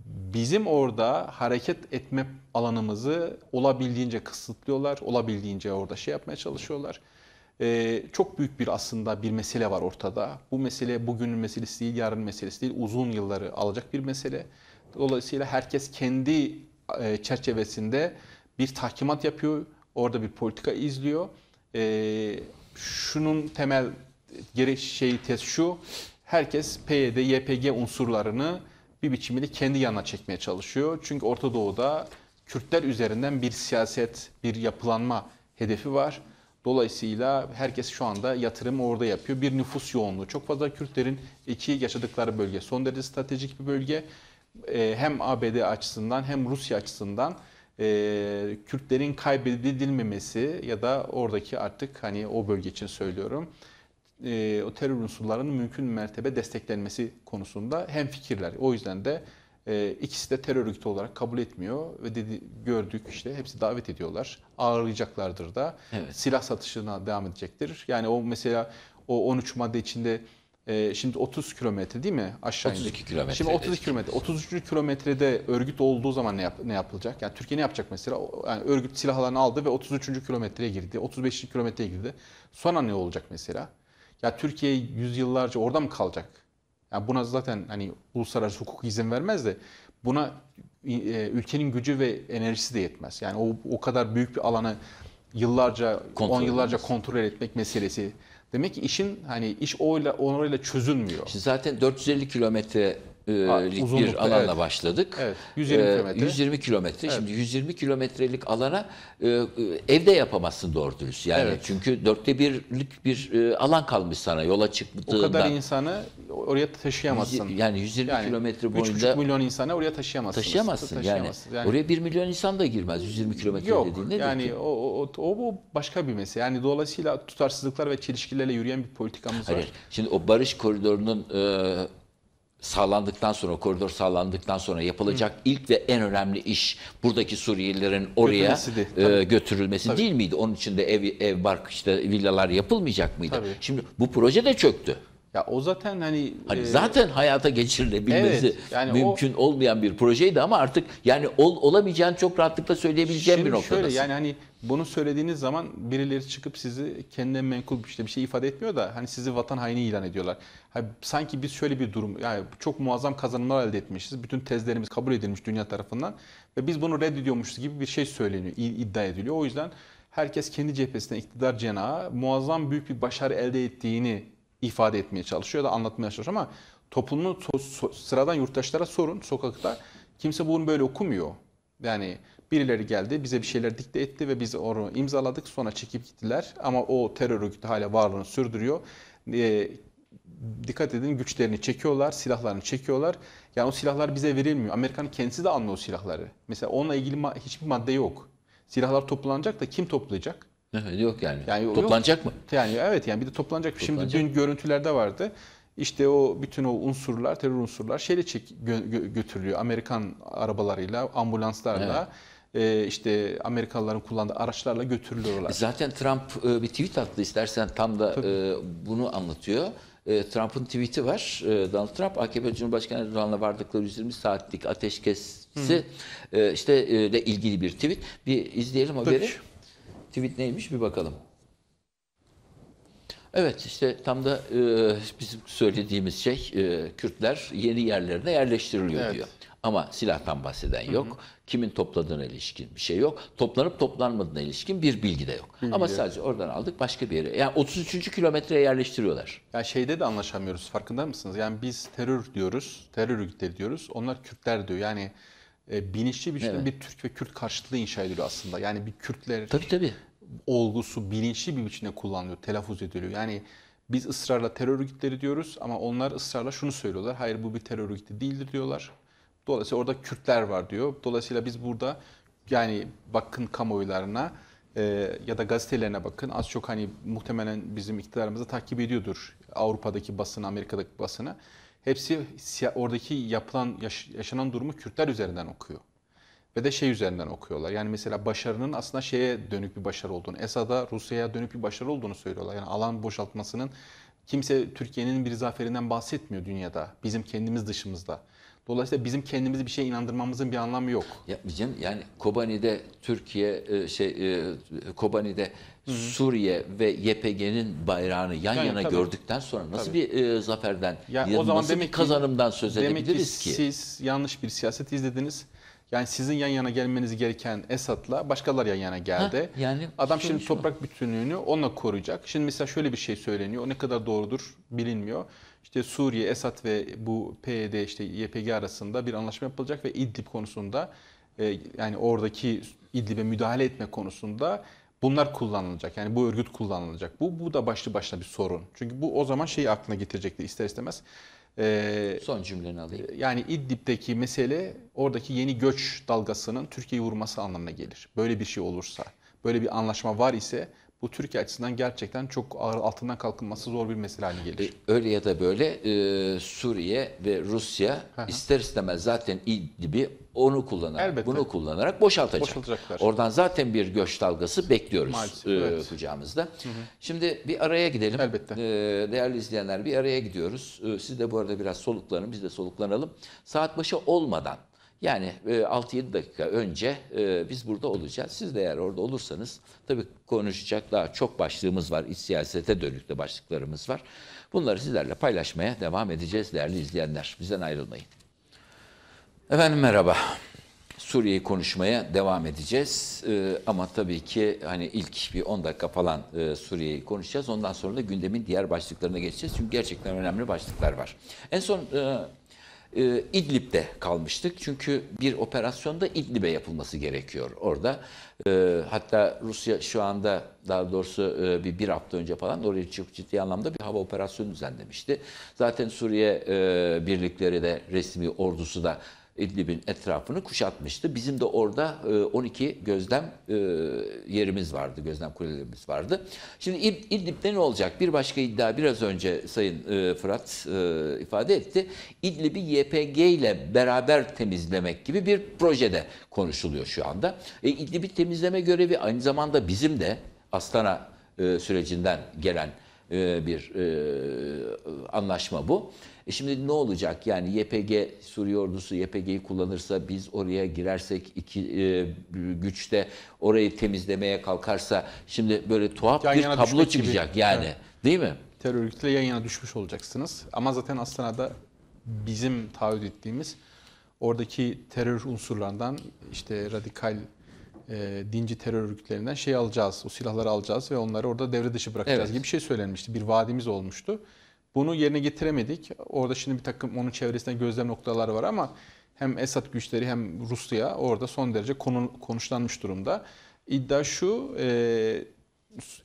bizim orada hareket etme alanımızı olabildiğince kısıtlıyorlar. Olabildiğince orada şey yapmaya çalışıyorlar. Ee, çok büyük bir aslında bir mesele var ortada. Bu mesele bugünün meselesi değil, yarın meselesi değil. Uzun yılları alacak bir mesele. Dolayısıyla herkes kendi e, çerçevesinde bir tahkimat yapıyor. Orada bir politika izliyor. E, şunun temel geri şey tez şu. Herkes PYD, e YPG unsurlarını bir biçimde kendi yanına çekmeye çalışıyor. Çünkü Orta Doğu'da Kürtler üzerinden bir siyaset, bir yapılanma hedefi var. Dolayısıyla herkes şu anda yatırım orada yapıyor. Bir nüfus yoğunluğu. Çok fazla Kürtlerin iki yaşadıkları bölge. Son derece stratejik bir bölge. Ee, hem ABD açısından hem Rusya açısından ee, Kürtlerin kaybedilmemesi ya da oradaki artık hani o bölge için söylüyorum e, o terör unsurlarının mümkün mertebe desteklenmesi konusunda hem fikirler. O yüzden de e, ikisi de terör örgütü olarak kabul etmiyor ve dedi, gördük işte hepsi davet ediyorlar. Ağırlayacaklardır da evet. silah satışına devam edecektir. Yani o mesela o 13 madde içinde e, şimdi 30 kilometre değil mi aşağı 32 kilometre. Şimdi 32 kilometre. 33 kilometrede örgüt olduğu zaman ne, yap, ne yapılacak? Yani Türkiye ne yapacak mesela? Yani örgüt silahlarını aldı ve 33. kilometreye girdi. 35. kilometreye girdi. Sonra ne olacak mesela? Ya Türkiye yüzyıllarca orada mı kalacak? Yani buna zaten hani uluslararası hukuk izin vermez de buna e, ülkenin gücü ve enerjisi de yetmez. Yani o, o kadar büyük bir alanı yıllarca, kontrol on yıllarca edilmez. kontrol etmek meselesi. Demek ki işin hani iş oyla onuruyla çözülmüyor. Şimdi zaten 450 kilometre ee, lik bir alanla evet. başladık. Evet, 120 ee, kilometre. Evet. Şimdi 120 kilometrelik alana e, e, evde yapamazsın doğru dürüst. Yani evet. çünkü dörtte birlik bir e, alan kalmış sana yola çıktığında. O kadar insanı oraya taşıyamazsın. Yani 120 yani, kilometre boyunca. 3,5 milyon insanı oraya taşıyamazsın. Taşıyamazsın, Yani, yani. Oraya 1 milyon insan da girmez 120 kilometre Yok, dediğinde. Yok yani o, o, o, o başka bir mesele. Yani dolayısıyla tutarsızlıklar ve çelişkilerle yürüyen bir politikamız Hayır. var. Şimdi o barış koridorunun e, sallandıktan sonra, koridor sallandıktan sonra yapılacak Hı. ilk ve en önemli iş buradaki Suriyelilerin oraya götürülmesi, e, götürülmesi Tabii. değil miydi? Onun için de ev, ev bark işte villalar yapılmayacak mıydı? Tabii. Şimdi bu proje de çöktü. Ya o zaten hani, hani e, zaten hayata geçirilebilmesi evet, yani mümkün o, olmayan bir projeydi ama artık yani ol olamayacağını çok rahatlıkla söyleyebileceğim bir noktadasın. Şöyle yani hani bunu söylediğiniz zaman birileri çıkıp sizi kendine menkul işte bir şey ifade etmiyor da hani sizi vatan haini ilan ediyorlar. Hani sanki biz şöyle bir durum yani çok muazzam kazanımlar elde etmişiz. Bütün tezlerimiz kabul edilmiş dünya tarafından ve biz bunu reddediyormuşuz gibi bir şey söyleniyor, iddia ediliyor. O yüzden herkes kendi cephesinde iktidar cenağı muazzam büyük bir başarı elde ettiğini ifade etmeye çalışıyor da anlatmaya çalışıyor ama toplumun sıradan yurttaşlara sorun sokakta kimse bunu böyle okumuyor. Yani Birileri geldi, bize bir şeyler dikte etti ve biz onu imzaladık. Sonra çekip gittiler. Ama o terör örgütü hala varlığını sürdürüyor. E, dikkat edin güçlerini çekiyorlar, silahlarını çekiyorlar. Yani o silahlar bize verilmiyor. Amerikan kendisi de almıyor o silahları. Mesela onunla ilgili ma hiçbir madde yok. Silahlar toplanacak da kim toplayacak? Evet, yok yani. yani toplanacak yok. mı? Yani evet yani bir de toplanacak. toplanacak. Şimdi dün görüntülerde vardı. İşte o bütün o unsurlar, terör unsurlar şeyle çek, gö, götürülüyor. Amerikan arabalarıyla, ambulanslarla. Evet e, işte Amerikalıların kullandığı araçlarla götürülüyorlar. E, zaten Trump e, bir tweet attı istersen tam da e, bunu anlatıyor. E, Trump'ın tweet'i var. E, Donald Trump AKP Cumhurbaşkanı Erdoğan'la vardıkları 120 saatlik ateşkesi hmm. işte e, de ilgili bir tweet. Bir izleyelim haberi. Tabii. Tweet neymiş bir bakalım. Evet işte tam da bizim söylediğimiz şey e, Kürtler yeni yerlerine yerleştiriliyor evet. diyor. Ama silahtan bahseden yok. Hı hı. Kimin topladığına ilişkin bir şey yok. Toplanıp toplanmadığına ilişkin bir bilgi de yok. Bilgi Ama yok. sadece oradan aldık başka bir yere. Yani 33. kilometreye yerleştiriyorlar. Ya yani şeyde de anlaşamıyoruz farkında mısınız? Yani biz terör diyoruz, terör örgütleri diyoruz. Onlar Kürtler diyor. Yani e, bilinçli bir evet. bir Türk ve Kürt karşıtlığı inşa ediliyor aslında. Yani bir Kürtler tabii, tabii. olgusu bilinçli bir biçimde kullanılıyor, telaffuz ediliyor. Yani biz ısrarla terör örgütleri diyoruz ama onlar ısrarla şunu söylüyorlar. Hayır bu bir terör örgütü değildir diyorlar. Dolayısıyla orada Kürtler var diyor. Dolayısıyla biz burada yani bakın kamuoylarına e, ya da gazetelerine bakın. Az çok hani muhtemelen bizim iktidarımızı takip ediyordur Avrupa'daki basını, Amerika'daki basını. Hepsi oradaki yapılan, yaş yaşanan durumu Kürtler üzerinden okuyor. Ve de şey üzerinden okuyorlar. Yani mesela başarının aslında şeye dönük bir başarı olduğunu, Esad'a, Rusya'ya dönük bir başarı olduğunu söylüyorlar. Yani alan boşaltmasının kimse Türkiye'nin bir zaferinden bahsetmiyor dünyada. Bizim kendimiz dışımızda. Dolayısıyla bizim kendimizi bir şeye inandırmamızın bir anlamı yok. Yapmayacağım. Yani Kobani'de Türkiye e, şey e, Kobani'de Hı-hı. Suriye ve YPG'nin bayrağını yan yani, yana tabii. gördükten sonra nasıl tabii. bir e, zaferden, yani ya, o zaman nasıl demek bir kazanımdan ki, söz edebiliriz ki? ki? Siz yanlış bir siyaset izlediniz. Yani sizin yan yana gelmeniz gereken Esad'la başkalar yan yana geldi. Ha, yani adam şimdi şey toprak bütünlüğünü onunla koruyacak. Şimdi mesela şöyle bir şey söyleniyor. O ne kadar doğrudur bilinmiyor işte Suriye, Esad ve bu PYD e işte YPG arasında bir anlaşma yapılacak ve İdlib konusunda e, yani oradaki İdlib'e müdahale etme konusunda bunlar kullanılacak. Yani bu örgüt kullanılacak. Bu bu da başlı başına bir sorun. Çünkü bu o zaman şeyi aklına getirecekti ister istemez. Ee, Son cümleni alayım. E, yani İdlib'deki mesele oradaki yeni göç dalgasının Türkiye'yi vurması anlamına gelir. Böyle bir şey olursa, böyle bir anlaşma var ise bu Türkiye açısından gerçekten çok ağır altından kalkınması zor bir mesele haline gelir. E, öyle ya da böyle e, Suriye ve Rusya Aha. ister istemez zaten İdlib'i onu kullanarak, Elbette. bunu kullanarak boşaltacak. boşaltacaklar. Oradan zaten bir göç dalgası bekliyoruz Maalesef, e, evet. Şimdi bir araya gidelim. Elbette. E, değerli izleyenler bir araya gidiyoruz. E, siz de bu arada biraz soluklanın, biz de soluklanalım. Saat başı olmadan yani e, 6-7 dakika önce e, biz burada olacağız. Siz de eğer orada olursanız tabii konuşacak daha çok başlığımız var. İç siyasete dönük de başlıklarımız var. Bunları sizlerle paylaşmaya devam edeceğiz değerli izleyenler. Bizden ayrılmayın. Efendim merhaba. Suriye'yi konuşmaya devam edeceğiz. E, ama tabii ki hani ilk bir 10 dakika falan e, Suriye'yi konuşacağız. Ondan sonra da gündemin diğer başlıklarına geçeceğiz. Çünkü gerçekten önemli başlıklar var. En son ee, İdlib'de kalmıştık. Çünkü bir operasyonda İdlib'e yapılması gerekiyor orada. Ee, hatta Rusya şu anda daha doğrusu e, bir, bir hafta önce falan oraya çok ciddi anlamda bir hava operasyonu düzenlemişti. Zaten Suriye e, birlikleri de resmi ordusu da İdlib'in etrafını kuşatmıştı. Bizim de orada 12 e, gözlem e, yerimiz vardı, gözlem kulelerimiz vardı. Şimdi İdlib'de ne olacak? Bir başka iddia biraz önce Sayın e, Fırat ifade etti. İdlib'i YPG ile beraber temizlemek gibi bir projede konuşuluyor şu anda. E, İdlib'i temizleme görevi aynı zamanda bizim de Astana sürecinden gelen e, bir e, anlaşma bu. E şimdi ne olacak? Yani YPG Suriye ordusu YPG'yi kullanırsa biz oraya girersek iki e, güçte orayı temizlemeye kalkarsa şimdi böyle tuhaf yan bir tablo çıkacak gibi. yani. Evet. Değil mi? Terör örgütüyle yan yana düşmüş olacaksınız. Ama zaten Astana'da bizim taahhüt ettiğimiz oradaki terör unsurlarından işte radikal e, dinci terör örgütlerinden şey alacağız, o silahları alacağız ve onları orada devre dışı bırakacağız evet. gibi bir şey söylenmişti. Bir vaadimiz olmuştu. Bunu yerine getiremedik. Orada şimdi bir takım onun çevresinde gözlem noktaları var ama hem Esad güçleri hem Rusya orada son derece konu, konuşlanmış durumda. İddia şu, e,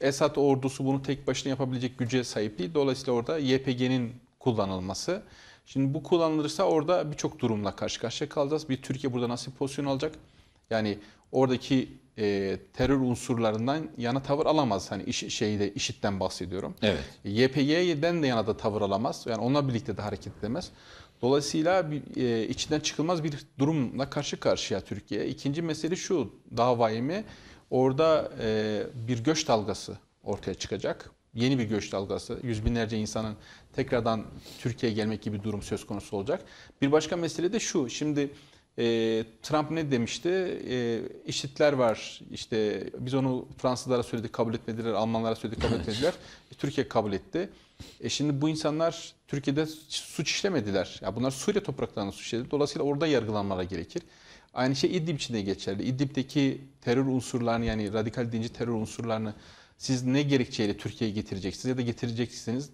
Esad ordusu bunu tek başına yapabilecek güce sahip değil. Dolayısıyla orada YPG'nin kullanılması. Şimdi bu kullanılırsa orada birçok durumla karşı karşıya kalacağız. Bir Türkiye burada nasıl pozisyon alacak? Yani oradaki e, terör unsurlarından yana tavır alamaz. Hani iş, şeyde işitten bahsediyorum. Evet. YPG'den de yana da tavır alamaz. Yani onunla birlikte de hareket edemez. Dolayısıyla bir, e, içinden çıkılmaz bir durumla karşı karşıya Türkiye. İkinci mesele şu davayemi orada e, bir göç dalgası ortaya çıkacak. Yeni bir göç dalgası. Yüz binlerce insanın tekrardan Türkiye'ye gelmek gibi bir durum söz konusu olacak. Bir başka mesele de şu. Şimdi e, Trump ne demişti? E, işitler var. İşte biz onu Fransızlara söyledik kabul etmediler, Almanlara söyledik kabul etmediler. E, Türkiye kabul etti. E şimdi bu insanlar Türkiye'de suç işlemediler. Ya bunlar Suriye topraklarında suç işledi. Dolayısıyla orada yargılanmaları gerekir. Aynı şey İdlib için de geçerli. İdlib'deki terör unsurlarını yani radikal dinci terör unsurlarını siz ne gerekçeyle Türkiye'ye getireceksiniz ya da getireceksiniz,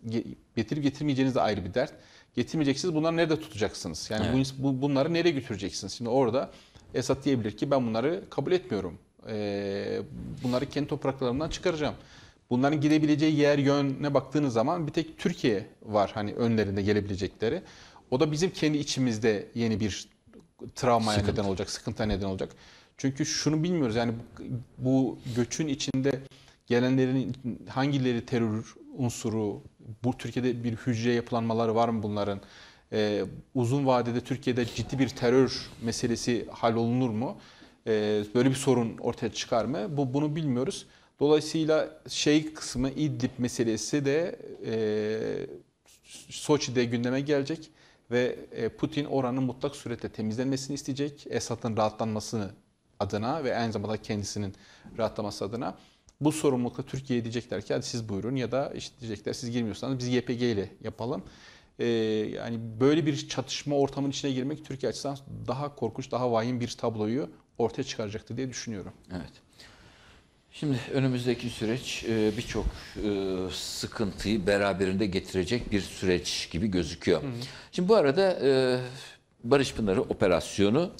getirip getirmeyeceğiniz de ayrı bir dert. Getirmeyeceksiniz bunları nerede tutacaksınız? Yani evet. bu, bunları nereye götüreceksiniz? Şimdi orada Esad diyebilir ki ben bunları kabul etmiyorum. Ee, bunları kendi topraklarımdan çıkaracağım. Bunların gidebileceği yer yönüne baktığınız zaman bir tek Türkiye var hani önlerinde gelebilecekleri. O da bizim kendi içimizde yeni bir travma neden olacak, sıkıntı neden olacak. Çünkü şunu bilmiyoruz yani bu göçün içinde gelenlerin hangileri terör unsuru, bu Türkiye'de bir hücre yapılanmaları var mı bunların? Ee, uzun vadede Türkiye'de ciddi bir terör meselesi hallolunur mu? Ee, böyle bir sorun ortaya çıkar mı? Bu bunu bilmiyoruz. Dolayısıyla şey kısmı İdlib meselesi de e, Soçi'de gündeme gelecek ve e, Putin oranın mutlak surette temizlenmesini isteyecek. Esad'ın rahatlanması adına ve aynı zamanda kendisinin rahatlaması adına bu sorumlulukla Türkiye diyecekler ki hadi siz buyurun ya da işte diyecekler siz girmiyorsanız biz YPG ile yapalım. Ee, yani böyle bir çatışma ortamının içine girmek Türkiye açısından daha korkunç, daha vahim bir tabloyu ortaya çıkaracaktı diye düşünüyorum. Evet. Şimdi önümüzdeki süreç e, birçok e, sıkıntıyı beraberinde getirecek bir süreç gibi gözüküyor. Hı hı. Şimdi bu arada e, Barış Pınarı operasyonu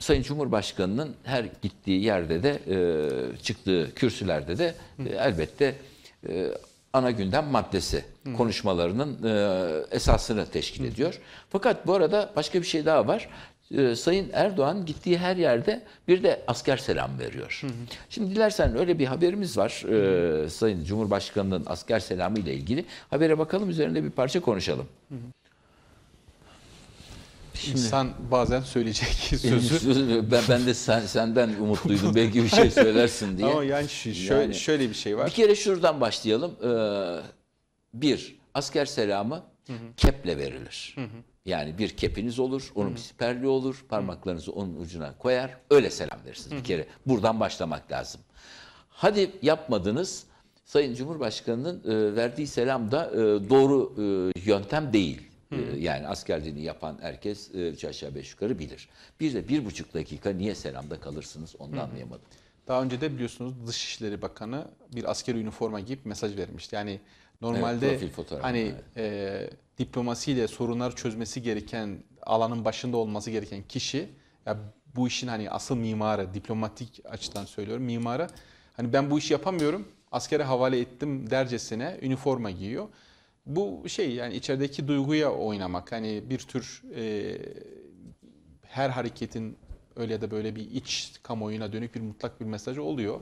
Sayın Cumhurbaşkanı'nın her gittiği yerde de e, çıktığı kürsülerde de e, elbette e, ana gündem maddesi Hı. konuşmalarının e, esasını teşkil Hı. ediyor. Fakat bu arada başka bir şey daha var. E, Sayın Erdoğan gittiği her yerde bir de asker selam veriyor. Hı. Şimdi dilersen öyle bir haberimiz var. E, Sayın Cumhurbaşkanı'nın asker selamı ile ilgili. Habere bakalım üzerinde bir parça konuşalım. Hı. Şimdi, İnsan bazen söyleyecek sözü. ben, ben de sen, senden umutluydum. Belki bir şey söylersin diye. Ama yani, şöyle, yani şöyle bir şey var. Bir kere şuradan başlayalım. Ee, bir, asker selamı keple verilir. Yani bir kepiniz olur, onun bir siperli olur, parmaklarınızı onun ucuna koyar, öyle selam verirsiniz bir kere. Buradan başlamak lazım. Hadi yapmadınız, Sayın Cumhurbaşkanı'nın e, verdiği selam da e, doğru e, yöntem değil. Hı. Ee, yani askerliğini yapan herkes e, üç aşağı beş yukarı bilir. Bir de bir buçuk dakika niye selamda kalırsınız onu da anlayamadım. Daha önce de biliyorsunuz Dışişleri Bakanı bir askeri üniforma giyip mesaj vermişti. Yani normalde evet, hani evet. e, diplomasiyle sorunlar çözmesi gereken alanın başında olması gereken kişi ya bu işin hani asıl mimarı diplomatik açıdan söylüyorum mimarı hani ben bu işi yapamıyorum askere havale ettim dercesine üniforma giyiyor. Bu şey yani içerideki duyguya oynamak hani bir tür e, her hareketin öyle ya da böyle bir iç kamuoyuna dönük bir mutlak bir mesaj oluyor.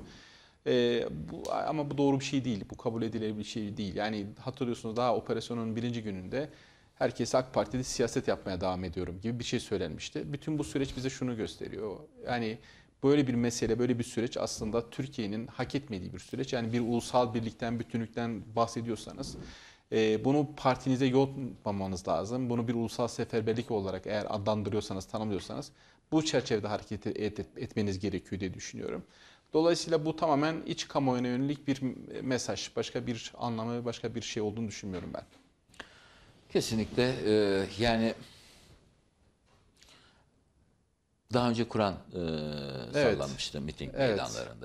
E, bu, ama bu doğru bir şey değil. Bu kabul edilebilir bir şey değil. Yani hatırlıyorsunuz daha operasyonun birinci gününde herkes AK Parti'de siyaset yapmaya devam ediyorum gibi bir şey söylenmişti. Bütün bu süreç bize şunu gösteriyor. Yani böyle bir mesele, böyle bir süreç aslında Türkiye'nin hak etmediği bir süreç. Yani bir ulusal birlikten, bütünlükten bahsediyorsanız ee, bunu partinize yontmamanız lazım. Bunu bir ulusal seferberlik olarak eğer adlandırıyorsanız, tanımlıyorsanız bu çerçevede hareket etmeniz gerekiyor diye düşünüyorum. Dolayısıyla bu tamamen iç kamuoyuna yönelik bir mesaj. Başka bir anlamı, başka bir şey olduğunu düşünmüyorum ben. Kesinlikle. E, yani daha önce Kur'an e, evet. sallanmıştı miting evet.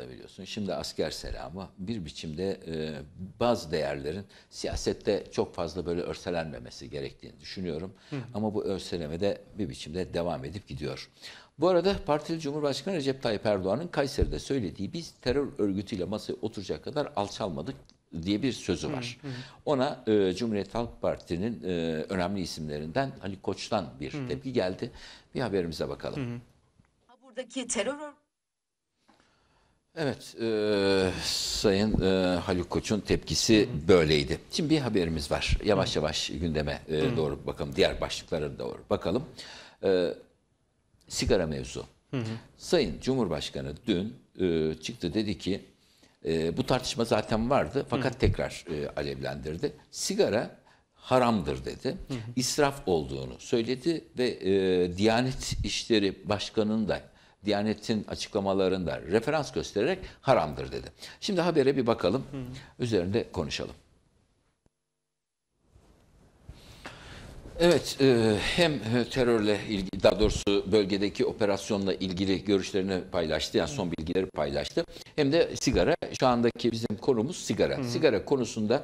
biliyorsun. Şimdi asker selamı bir biçimde e, bazı değerlerin siyasette çok fazla böyle örselenmemesi gerektiğini düşünüyorum. Hı. Ama bu örseleme de bir biçimde devam edip gidiyor. Bu arada partili Cumhurbaşkanı Recep Tayyip Erdoğan'ın Kayseri'de söylediği biz terör örgütüyle masaya oturacak kadar alçalmadık diye bir sözü var. Hı hı. Ona e, Cumhuriyet Halk Partisi'nin e, önemli isimlerinden Ali Koç'tan bir hı. tepki geldi. Bir haberimize bakalım. Hı hı buradaki terör Evet, e, Sayın e, Haluk Koç'un tepkisi böyleydi. Şimdi bir haberimiz var. Yavaş yavaş gündeme e, doğru bakalım. Diğer başlıklara doğru bakalım. E, sigara mevzu. Hı Sayın Cumhurbaşkanı dün e, çıktı dedi ki, e, bu tartışma zaten vardı fakat hı. tekrar e, alevlendirdi. Sigara haramdır dedi. hı. İsraf olduğunu söyledi ve e, Diyanet İşleri Başkanı'nın da Diyanet'in açıklamalarında referans göstererek haramdır dedi. Şimdi habere bir bakalım. Üzerinde konuşalım. Evet, e, hem terörle ilgili, daha doğrusu bölgedeki operasyonla ilgili görüşlerini paylaştı, yani son bilgileri paylaştı. Hem de sigara, şu andaki bizim konumuz sigara. Hı. Sigara konusunda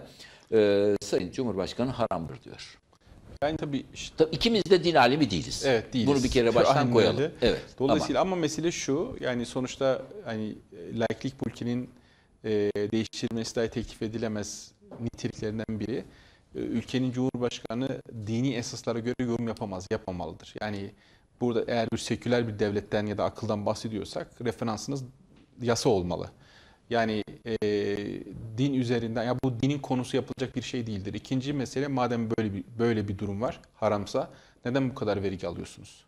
e, Sayın Cumhurbaşkanı haramdır diyor. Yani tabii işte, tabii ikimiz de din alimi değiliz. Evet değiliz. Bunu bir kere baştan Aynen koyalım. Öyle. Evet. Dolayısıyla ama. ama mesele şu yani sonuçta hani laiklik bu e, değiştirilmesi dahi teklif edilemez niteliklerinden biri. E, ülkenin cumhurbaşkanı dini esaslara göre yorum yapamaz, yapamalıdır. Yani burada eğer bir seküler bir devletten ya da akıldan bahsediyorsak referansınız yasa olmalı. Yani e, din üzerinden, ya bu dinin konusu yapılacak bir şey değildir. İkinci mesele madem böyle bir, böyle bir durum var, haramsa neden bu kadar vergi alıyorsunuz?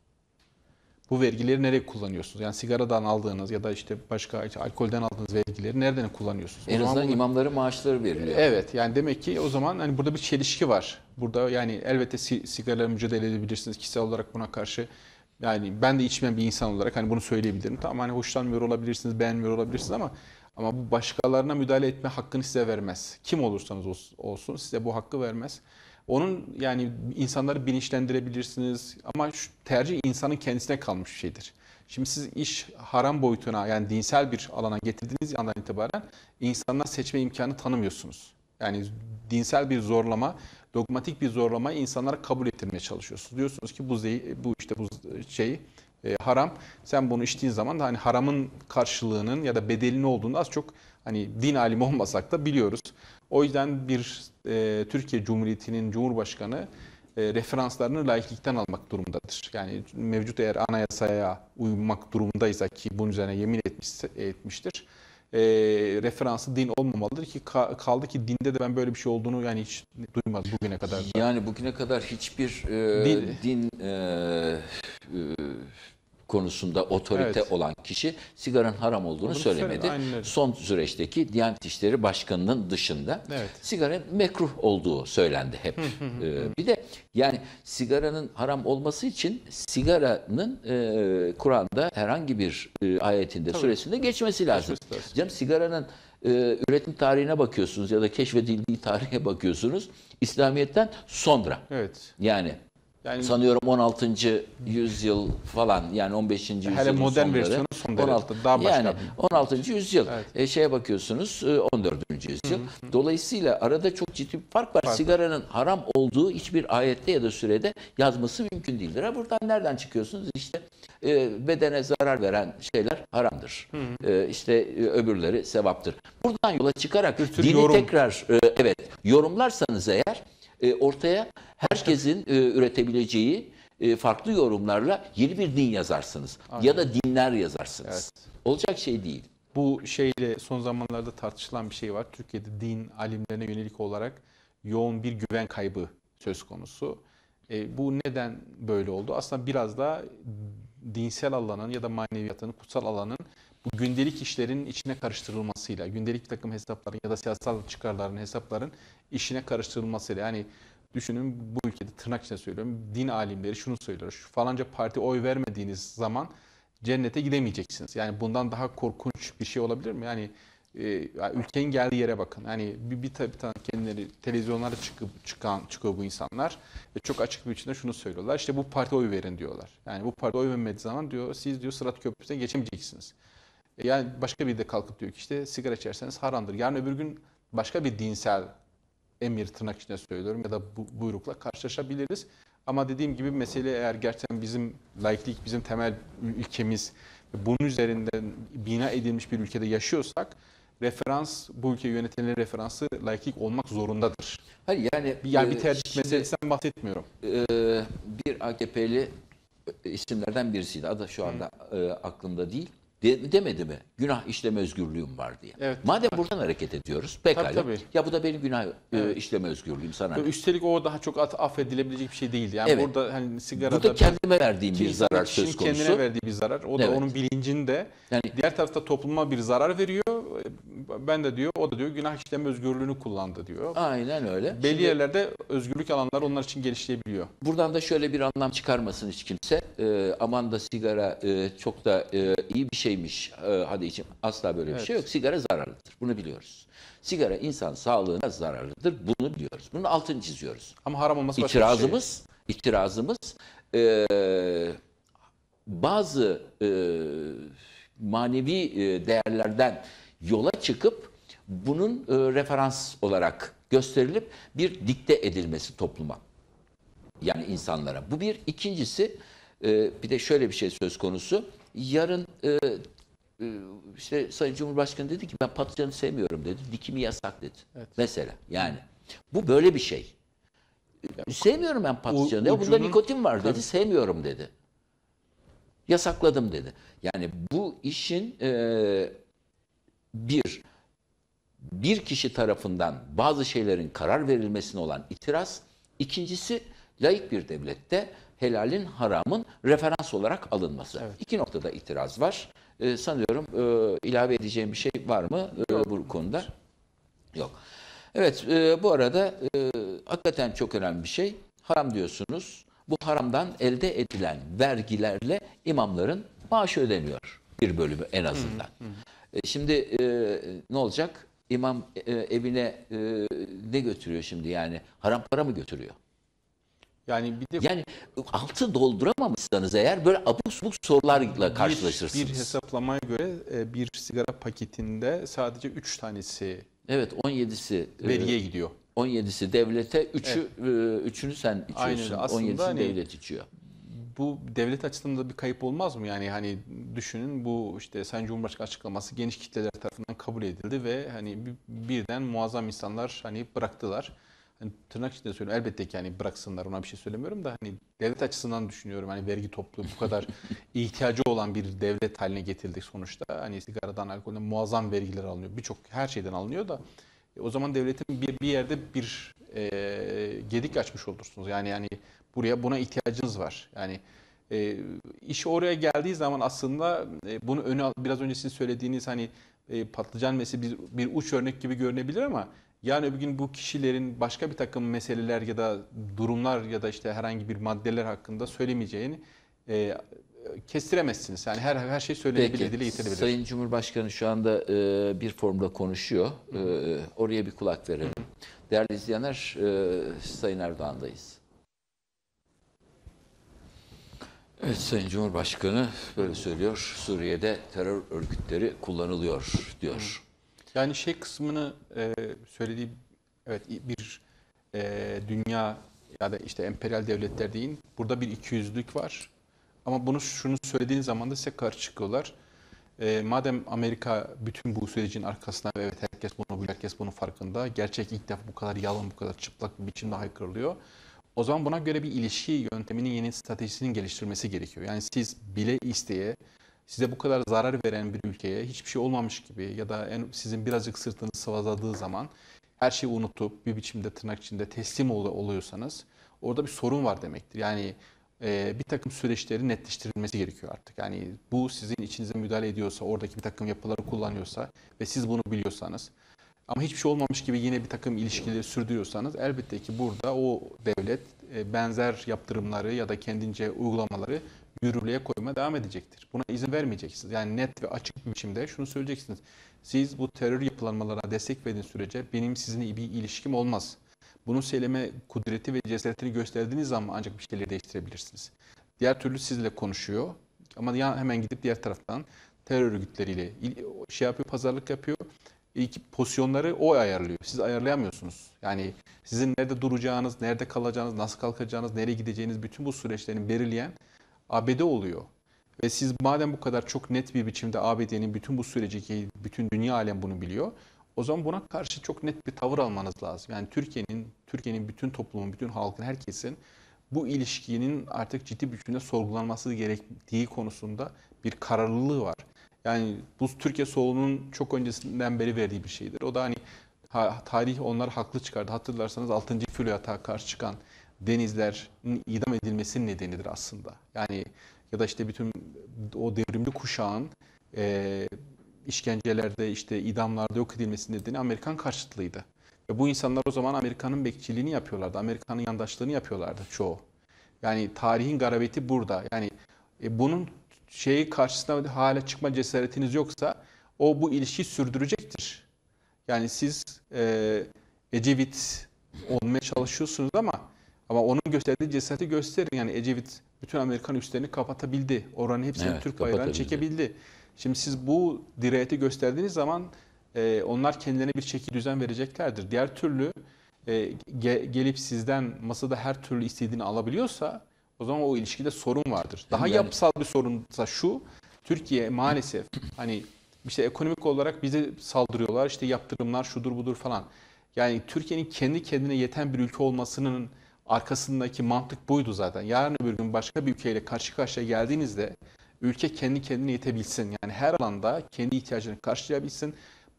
Bu vergileri nereye kullanıyorsunuz? Yani sigaradan aldığınız ya da işte başka işte alkolden aldığınız vergileri nereden kullanıyorsunuz? En azından bunu... imamların maaşları veriliyor. Evet yani demek ki o zaman hani burada bir çelişki var. Burada yani elbette sigaralarla mücadele edebilirsiniz. Kişisel olarak buna karşı yani ben de içmeyen bir insan olarak hani bunu söyleyebilirim. Tamam hani hoşlanmıyor olabilirsiniz, beğenmiyor olabilirsiniz ama ama bu başkalarına müdahale etme hakkını size vermez. Kim olursanız olsun size bu hakkı vermez. Onun yani insanları bilinçlendirebilirsiniz ama şu tercih insanın kendisine kalmış bir şeydir. Şimdi siz iş haram boyutuna yani dinsel bir alana getirdiğiniz yandan itibaren insanlar seçme imkanı tanımıyorsunuz. Yani dinsel bir zorlama, dogmatik bir zorlama insanlara kabul ettirmeye çalışıyorsunuz. Diyorsunuz ki bu, bu işte bu şey e, haram. Sen bunu içtiğin zaman da hani haramın karşılığının ya da bedelini olduğunu az çok hani din alimi olmasak da biliyoruz. O yüzden bir e, Türkiye Cumhuriyeti'nin Cumhurbaşkanı e, referanslarını laiklikten almak durumundadır. Yani mevcut eğer anayasaya uymak durumundaysa ki bunun üzerine yemin etmiş, etmiştir e, referansı din olmamalıdır ki kaldı ki dinde de ben böyle bir şey olduğunu yani hiç duymadım bugüne kadar. Yani bugüne kadar hiçbir e, din, din e, e, konusunda otorite evet. olan kişi sigaranın haram olduğunu Bunu söylemedi. Son süreçteki Diyanet İşleri Başkanı'nın dışında evet. sigaranın mekruh olduğu söylendi hep. ee, bir de yani sigaranın haram olması için sigaranın e, Kur'an'da herhangi bir e, ayetinde Tabii. suresinde geçmesi lazım. Geçmesi lazım. Canım sigaranın e, üretim tarihine bakıyorsunuz ya da keşfedildiği tarihe bakıyorsunuz. İslamiyet'ten sonra. Evet. Yani yani sanıyorum 16. yüzyıl falan yani 15. yüzyıl. Hele modern sonları, versiyonu son derece 16, daha başka. Yani 16. yüzyıl. Evet. E, şeye bakıyorsunuz 14. E, yüzyıl. Hı hı. Dolayısıyla arada çok ciddi bir fark var. Farklı. Sigaranın haram olduğu hiçbir ayette ya da sürede yazması mümkün değildir. Ha, buradan nereden çıkıyorsunuz? İşte e, bedene zarar veren şeyler haramdır. Hı hı. E, işte e, öbürleri sevaptır. Buradan yola çıkarak dini yorum. tekrar e, evet yorumlarsanız eğer e, ortaya herkesin e, üretebileceği e, farklı yorumlarla yeni bir din yazarsınız. Aynen. Ya da dinler yazarsınız. Evet. Olacak şey değil. Bu şeyle son zamanlarda tartışılan bir şey var. Türkiye'de din alimlerine yönelik olarak yoğun bir güven kaybı söz konusu. E, bu neden böyle oldu? Aslında biraz da dinsel alanın ya da maneviyatın, kutsal alanın bu gündelik işlerin içine karıştırılmasıyla, gündelik bir takım hesapların ya da siyasal çıkarların, hesapların işine karıştırılmasıyla. Yani düşünün bu ülkede tırnak içinde söylüyorum din alimleri şunu söylüyor. Şu falanca parti oy vermediğiniz zaman cennete gidemeyeceksiniz. Yani bundan daha korkunç bir şey olabilir mi? Yani e, ülkenin geldiği yere bakın. Yani bir, bir, bir tane kendileri televizyonlara çıkıp çıkan çıkıyor bu insanlar ve çok açık bir biçimde şunu söylüyorlar. İşte bu parti oy verin diyorlar. Yani bu parti oy vermediği zaman diyor siz diyor Sırat Köprüsü'ne geçemeyeceksiniz. E, yani başka biri de kalkıp diyor ki işte sigara içerseniz haramdır. Yarın öbür gün başka bir dinsel emir tırnak içinde söylüyorum ya da bu buyrukla karşılaşabiliriz. Ama dediğim gibi mesele eğer gerçekten bizim laiklik bizim temel ülkemiz bunun üzerinden bina edilmiş bir ülkede yaşıyorsak referans bu ülke yönetilenlerin referansı laiklik olmak zorundadır. Hayır yani yani bir e, tercih şimdi, meselesinden bahsetmiyorum. E, bir AKP'li isimlerden birisiydi. Adı şu anda e, aklımda değil de, demedi mi? Günah işleme özgürlüğüm var diye. Evet. Madem buradan hareket ediyoruz pekala. Tabii, tabii. Ya bu da benim günah e, işleme özgürlüğüm sana. üstelik o daha çok affedilebilecek bir şey değildi. Yani evet. burada hani sigarada da kendime verdiğim bir zarar söz konusu. Kendine verdiği bir zarar. O da evet. onun bilincinde. Yani diğer tarafta topluma bir zarar veriyor. Ben de diyor, o da diyor günah işleme özgürlüğünü kullandı diyor. Aynen öyle. Belli Şimdi, yerlerde özgürlük alanlar onlar için gelişebiliyor. Buradan da şöyle bir anlam çıkarmasın hiç kimse. E, aman da sigara e, çok da e, iyi bir şey şeymiş e, hadi içim. Asla böyle bir şey evet. şey yok. Sigara zararlıdır. Bunu biliyoruz. Sigara insan sağlığına zararlıdır. Bunu biliyoruz. Bunun altını çiziyoruz. Ama haram olması itirazımız, başka bir şey. İtirazımız e, bazı e, manevi e, değerlerden yola çıkıp bunun e, referans olarak gösterilip bir dikte edilmesi topluma. Yani insanlara. Bu bir. ikincisi e, bir de şöyle bir şey söz konusu yarın e, e, işte Sayın Cumhurbaşkanı dedi ki ben patlıcanı sevmiyorum dedi. Dikimi yasak dedi. Evet. Mesela yani. Bu böyle bir şey. Yani, sevmiyorum ben patlıcanı. O, ucunun, bunda nikotin var dedi. Tabii. Sevmiyorum dedi. Yasakladım dedi. Yani bu işin e, bir bir kişi tarafından bazı şeylerin karar verilmesine olan itiraz. İkincisi layık bir devlette helalin haramın referans olarak alınması. Evet. İki noktada itiraz var. E, sanıyorum e, ilave edeceğim bir şey var mı e, bu konuda? Yok. Evet e, bu arada e, hakikaten çok önemli bir şey. Haram diyorsunuz. Bu haramdan elde edilen vergilerle imamların maaşı ödeniyor. Bir bölümü en azından. E, şimdi e, ne olacak? İmam e, evine e, ne götürüyor şimdi yani? Haram para mı götürüyor? Yani bir de Yani altı dolduramamışsanız eğer böyle abuk subuk sorularla karşılaşırsınız. bir, hesaplamaya göre bir sigara paketinde sadece 3 tanesi evet 17'si e, veriye gidiyor. 17'si devlete, 3'ü üçünü sen içiyorsun. Aslında 17'sini hani- devlet içiyor. Bu devlet açısından da bir kayıp olmaz mı? Yani hani düşünün bu işte Sayın Cumhurbaşkanı açıklaması geniş kitleler tarafından kabul edildi ve hani birden muazzam insanlar hani bıraktılar hani tırnak içinde söylüyorum. Elbette ki hani bıraksınlar ona bir şey söylemiyorum da hani devlet açısından düşünüyorum. Hani vergi toplu bu kadar ihtiyacı olan bir devlet haline getirdik sonuçta. Hani sigaradan, alkolden muazzam vergiler alınıyor. Birçok her şeyden alınıyor da e, o zaman devletin bir, bir yerde bir e, gedik açmış olursunuz. Yani yani buraya buna ihtiyacınız var. Yani e, iş oraya geldiği zaman aslında e, bunu öne biraz önce sizin söylediğiniz hani e, patlıcan meselesi bir, bir uç örnek gibi görünebilir ama yani öbür gün bu kişilerin başka bir takım meseleler ya da durumlar ya da işte herhangi bir maddeler hakkında söylemeyeceğini e, kestiremezsiniz. Yani her her şey söylenebilir, dile getirilebilir. Sayın Cumhurbaşkanı şu anda e, bir formda konuşuyor. E, oraya bir kulak verelim. Değerli izleyenler, e, Sayın Erdoğan'dayız. Evet Sayın Cumhurbaşkanı böyle söylüyor. Suriye'de terör örgütleri kullanılıyor diyor. Yani şey kısmını e, söylediği evet bir e, dünya ya da işte emperyal devletler deyin. Burada bir ikiyüzlülük var. Ama bunu şunu söylediğin zaman da size karşı çıkıyorlar. E, madem Amerika bütün bu sürecin arkasında ve evet herkes bunu biliyor, herkes bunun farkında. Gerçek ilk defa bu kadar yalan bu kadar çıplak bir biçimde haykırılıyor. O zaman buna göre bir ilişki yönteminin yeni stratejisinin geliştirmesi gerekiyor. Yani siz bile isteye size bu kadar zarar veren bir ülkeye hiçbir şey olmamış gibi ya da en, sizin birazcık sırtınız sıvazladığı zaman her şeyi unutup bir biçimde tırnak içinde teslim ol, oluyorsanız orada bir sorun var demektir. Yani e, bir takım süreçleri netleştirilmesi gerekiyor artık. Yani bu sizin içinize müdahale ediyorsa, oradaki bir takım yapıları kullanıyorsa ve siz bunu biliyorsanız ama hiçbir şey olmamış gibi yine bir takım ilişkileri sürdürüyorsanız elbette ki burada o devlet e, benzer yaptırımları ya da kendince uygulamaları yürürlüğe koymaya devam edecektir. Buna izin vermeyeceksiniz. Yani net ve açık bir biçimde şunu söyleyeceksiniz. Siz bu terör yapılanmalarına destek verdiğiniz sürece benim sizinle bir ilişkim olmaz. Bunu söyleme kudreti ve cesaretini gösterdiğiniz zaman ancak bir şeyleri değiştirebilirsiniz. Diğer türlü sizle konuşuyor ama ya hemen gidip diğer taraftan terör örgütleriyle şey yapıyor, pazarlık yapıyor ilk pozisyonları o ayarlıyor. Siz ayarlayamıyorsunuz. Yani sizin nerede duracağınız, nerede kalacağınız, nasıl kalkacağınız, nereye gideceğiniz bütün bu süreçlerini belirleyen ABD oluyor. Ve siz madem bu kadar çok net bir biçimde ABD'nin bütün bu süreci ki bütün dünya alem bunu biliyor. O zaman buna karşı çok net bir tavır almanız lazım. Yani Türkiye'nin, Türkiye'nin bütün toplumun, bütün halkın, herkesin bu ilişkinin artık ciddi bir biçimde sorgulanması gerektiği konusunda bir kararlılığı var. Yani bu Türkiye solunun çok öncesinden beri verdiği bir şeydir. O da hani tarih onlar haklı çıkardı. Hatırlarsanız 6. Fülyat'a karşı çıkan denizlerin idam edilmesinin nedenidir aslında. Yani ya da işte bütün o devrimli kuşağın e, işkencelerde işte idamlarda yok edilmesinin nedeni Amerikan karşıtlığıydı. Ve bu insanlar o zaman Amerika'nın bekçiliğini yapıyorlardı. Amerika'nın yandaşlığını yapıyorlardı çoğu. Yani tarihin garabeti burada. Yani e, bunun şeyi karşısına hale çıkma cesaretiniz yoksa o bu ilişki sürdürecektir. Yani siz e, Ecevit olmaya çalışıyorsunuz ama ama onun gösterdiği cesareti gösterin. Yani Ecevit bütün Amerikan üstlerini kapatabildi. Oranın hepsini evet, Türk bayrağını çekebildi. Şimdi siz bu dirayeti gösterdiğiniz zaman e, onlar kendilerine bir şekil düzen vereceklerdir. Diğer türlü e, ge, gelip sizden masada her türlü istediğini alabiliyorsa o zaman o ilişkide sorun vardır. Daha yani... yapısal bir sorunsa şu, Türkiye maalesef hani işte ekonomik olarak bize saldırıyorlar, işte yaptırımlar şudur budur falan. Yani Türkiye'nin kendi kendine yeten bir ülke olmasının arkasındaki mantık buydu zaten. Yarın öbür gün başka bir ülkeyle karşı karşıya geldiğinizde ülke kendi kendine yetebilsin. Yani her alanda kendi ihtiyacını karşılayabilsin.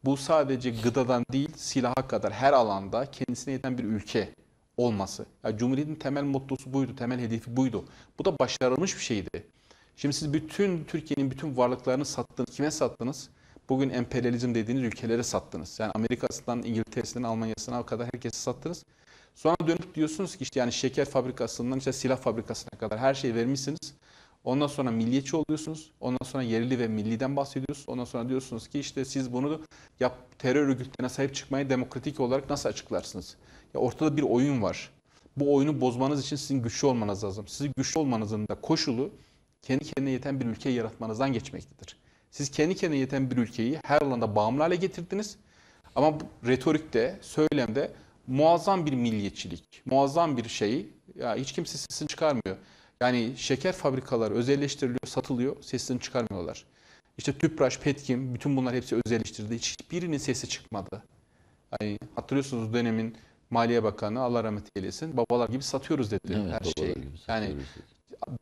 Bu sadece gıdadan değil silaha kadar her alanda kendisine yeten bir ülke olması. Yani Cumhuriyet'in temel mottosu buydu, temel hedefi buydu. Bu da başarılmış bir şeydi. Şimdi siz bütün Türkiye'nin bütün varlıklarını sattınız. Kime sattınız? Bugün emperyalizm dediğiniz ülkelere sattınız. Yani Amerika'sından, İngiltere'sinden, Almanya'sına kadar herkese sattınız. Sonra dönüp diyorsunuz ki işte yani şeker fabrikasından işte silah fabrikasına kadar her şeyi vermişsiniz. Ondan sonra milliyetçi oluyorsunuz. Ondan sonra yerli ve milliden bahsediyorsunuz. Ondan sonra diyorsunuz ki işte siz bunu yap, terör örgütlerine sahip çıkmayı demokratik olarak nasıl açıklarsınız? Ya ortada bir oyun var. Bu oyunu bozmanız için sizin güçlü olmanız lazım. Sizin güçlü olmanızın da koşulu kendi kendine yeten bir ülke yaratmanızdan geçmektedir. Siz kendi kendine yeten bir ülkeyi her alanda bağımlı hale getirdiniz. Ama retorikte, söylemde muazzam bir milliyetçilik, muazzam bir şeyi ya hiç kimse sesini çıkarmıyor. Yani şeker fabrikaları özelleştiriliyor, satılıyor, sesini çıkarmıyorlar. İşte Tüpraş, Petkim, bütün bunlar hepsi özelleştirildi. Hiçbirinin sesi çıkmadı. Yani hatırlıyorsunuz dönemin Maliye Bakanı Allah rahmet eylesin babalar gibi satıyoruz dedi evet, her şeyi. Yani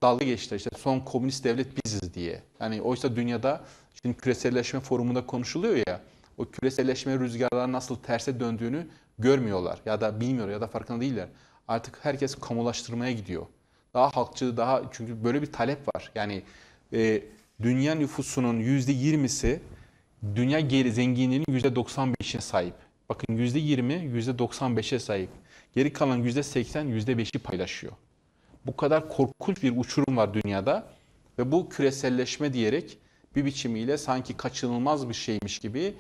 dalga geçti işte son komünist devlet biziz diye. Yani oysa dünyada şimdi küreselleşme forumunda konuşuluyor ya o küreselleşme rüzgarları nasıl terse döndüğünü görmüyorlar ya da bilmiyor ya da farkında değiller. Artık herkes kamulaştırmaya gidiyor. Daha halkçı, daha çünkü böyle bir talep var. Yani e, dünya nüfusunun yüzde yirmisi dünya geri zenginliğinin beşine sahip. Bakın yüzde yüzde yirmi doksan beşe sahip. Geri kalan yüzde seksen yüzde beşi paylaşıyor. Bu kadar korkunç bir uçurum var dünyada ve bu küreselleşme diyerek bir biçimiyle sanki kaçınılmaz bir şeymiş gibi,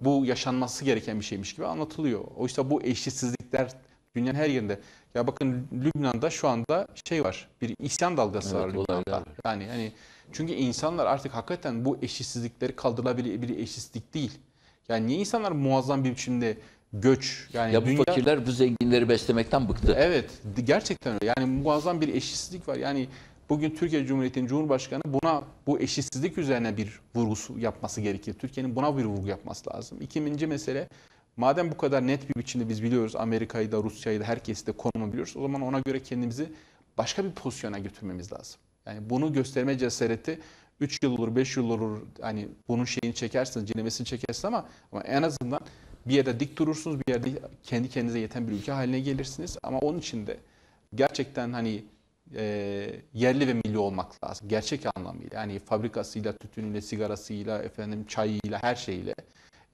bu yaşanması gereken bir şeymiş gibi anlatılıyor. Oysa bu eşitsizlikler Dünyanın her yerinde. Ya bakın Lübnan'da şu anda şey var. Bir isyan dalgası evet, var Lübnan'da. Var. Yani hani çünkü insanlar artık hakikaten bu eşitsizlikleri kaldırılabilir bir eşitsizlik değil. Yani niye insanlar muazzam bir biçimde göç yani ya bu dünya... fakirler bu zenginleri beslemekten bıktı. Evet, gerçekten öyle. Yani muazzam bir eşitsizlik var. Yani bugün Türkiye Cumhuriyeti'nin Cumhurbaşkanı buna bu eşitsizlik üzerine bir vurgusu yapması gerekir. Türkiye'nin buna bir vurgu yapması lazım. İkinci mesele Madem bu kadar net bir biçimde biz biliyoruz Amerika'yı da Rusya'yı da herkesi de konumu biliyoruz. O zaman ona göre kendimizi başka bir pozisyona götürmemiz lazım. Yani bunu gösterme cesareti 3 yıl olur, 5 yıl olur. Hani bunun şeyini çekersiniz, cinemesini çekersiniz ama, ama en azından bir yerde dik durursunuz, bir yerde kendi kendinize yeten bir ülke haline gelirsiniz. Ama onun için de gerçekten hani e, yerli ve milli olmak lazım. Gerçek anlamıyla. Yani fabrikasıyla, tütünüyle, sigarasıyla, efendim çayıyla, her şeyle.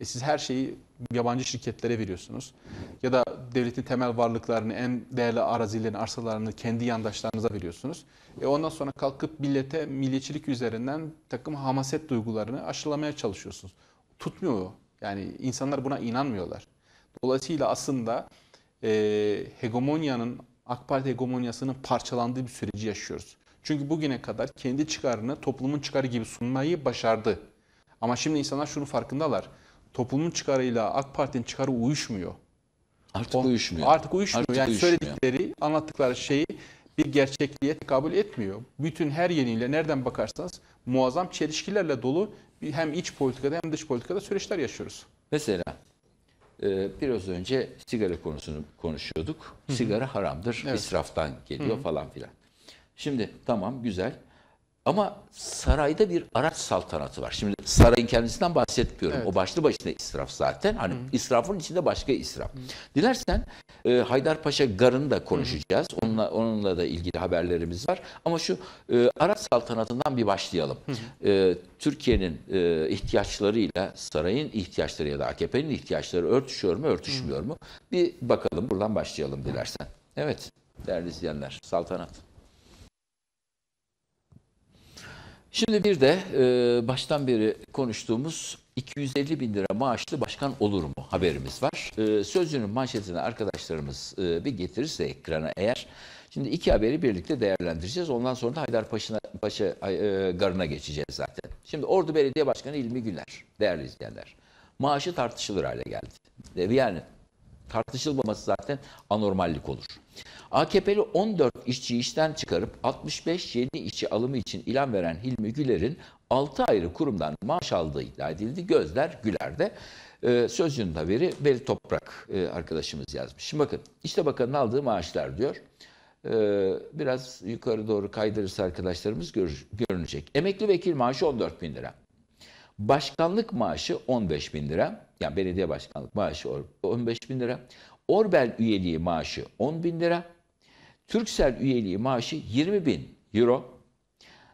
E siz her şeyi yabancı şirketlere veriyorsunuz. Ya da devletin temel varlıklarını, en değerli arazilerini, arsalarını kendi yandaşlarınıza veriyorsunuz. E ondan sonra kalkıp millete milliyetçilik üzerinden takım hamaset duygularını aşılamaya çalışıyorsunuz. Tutmuyor. Yani insanlar buna inanmıyorlar. Dolayısıyla aslında e, hegemonyanın, AK Parti hegemonyasının parçalandığı bir süreci yaşıyoruz. Çünkü bugüne kadar kendi çıkarını toplumun çıkarı gibi sunmayı başardı. Ama şimdi insanlar şunu farkındalar toplumun çıkarıyla AK Parti'nin çıkarı uyuşmuyor. Artık o, uyuşmuyor. Artık uyuşmuyor. Artık yani uyuşmuyor. söyledikleri, anlattıkları şeyi bir gerçekliğe tekabül etmiyor. Bütün her yeniyle nereden bakarsanız muazzam çelişkilerle dolu hem iç politikada hem dış politikada süreçler yaşıyoruz. Mesela e, biraz önce sigara konusunu konuşuyorduk. Sigara haramdır, evet. israftan geliyor Hı -hı. falan filan. Şimdi tamam güzel. Ama sarayda bir araç saltanatı var. Şimdi sarayın kendisinden bahsetmiyorum. Evet. O başlı başına israf zaten. Hani Hı. israfın içinde başka israf. Hı. Dilersen e, Haydarpaşa Garı'nı da konuşacağız. Hı. Onunla onunla da ilgili haberlerimiz var. Ama şu e, araç saltanatından bir başlayalım. E, Türkiye'nin e, ihtiyaçlarıyla sarayın ihtiyaçları ya da AKP'nin ihtiyaçları örtüşüyor mu, örtüşmüyor Hı. mu? Bir bakalım. Buradan başlayalım dilersen. Evet değerli izleyenler. Saltanat. Şimdi bir de e, baştan beri konuştuğumuz 250 bin lira maaşlı başkan olur mu haberimiz var. E, sözünün manşetini arkadaşlarımız e, bir getirirse ekrana eğer. Şimdi iki haberi birlikte değerlendireceğiz. Ondan sonra da Haydarpaşa Paşa, e, Garı'na geçeceğiz zaten. Şimdi Ordu Belediye Başkanı İlmi Güler, değerli izleyenler. Maaşı tartışılır hale geldi. Yani tartışılmaması zaten anormallik olur. AKP'li 14 işçi işten çıkarıp 65 yeni işçi alımı için ilan veren Hilmi Güler'in 6 ayrı kurumdan maaş aldığı iddia edildi. Gözler Güler'de. Ee, sözcüğün haberi Veli Toprak e, arkadaşımız yazmış. Şimdi bakın işte bakanın aldığı maaşlar diyor. Ee, biraz yukarı doğru kaydırırsa arkadaşlarımız gör, görünecek. Emekli vekil maaşı 14 bin lira. Başkanlık maaşı 15 bin lira yani belediye başkanlık maaşı 15 bin lira. Orbel üyeliği maaşı 10 bin lira. Türksel üyeliği maaşı 20 bin euro.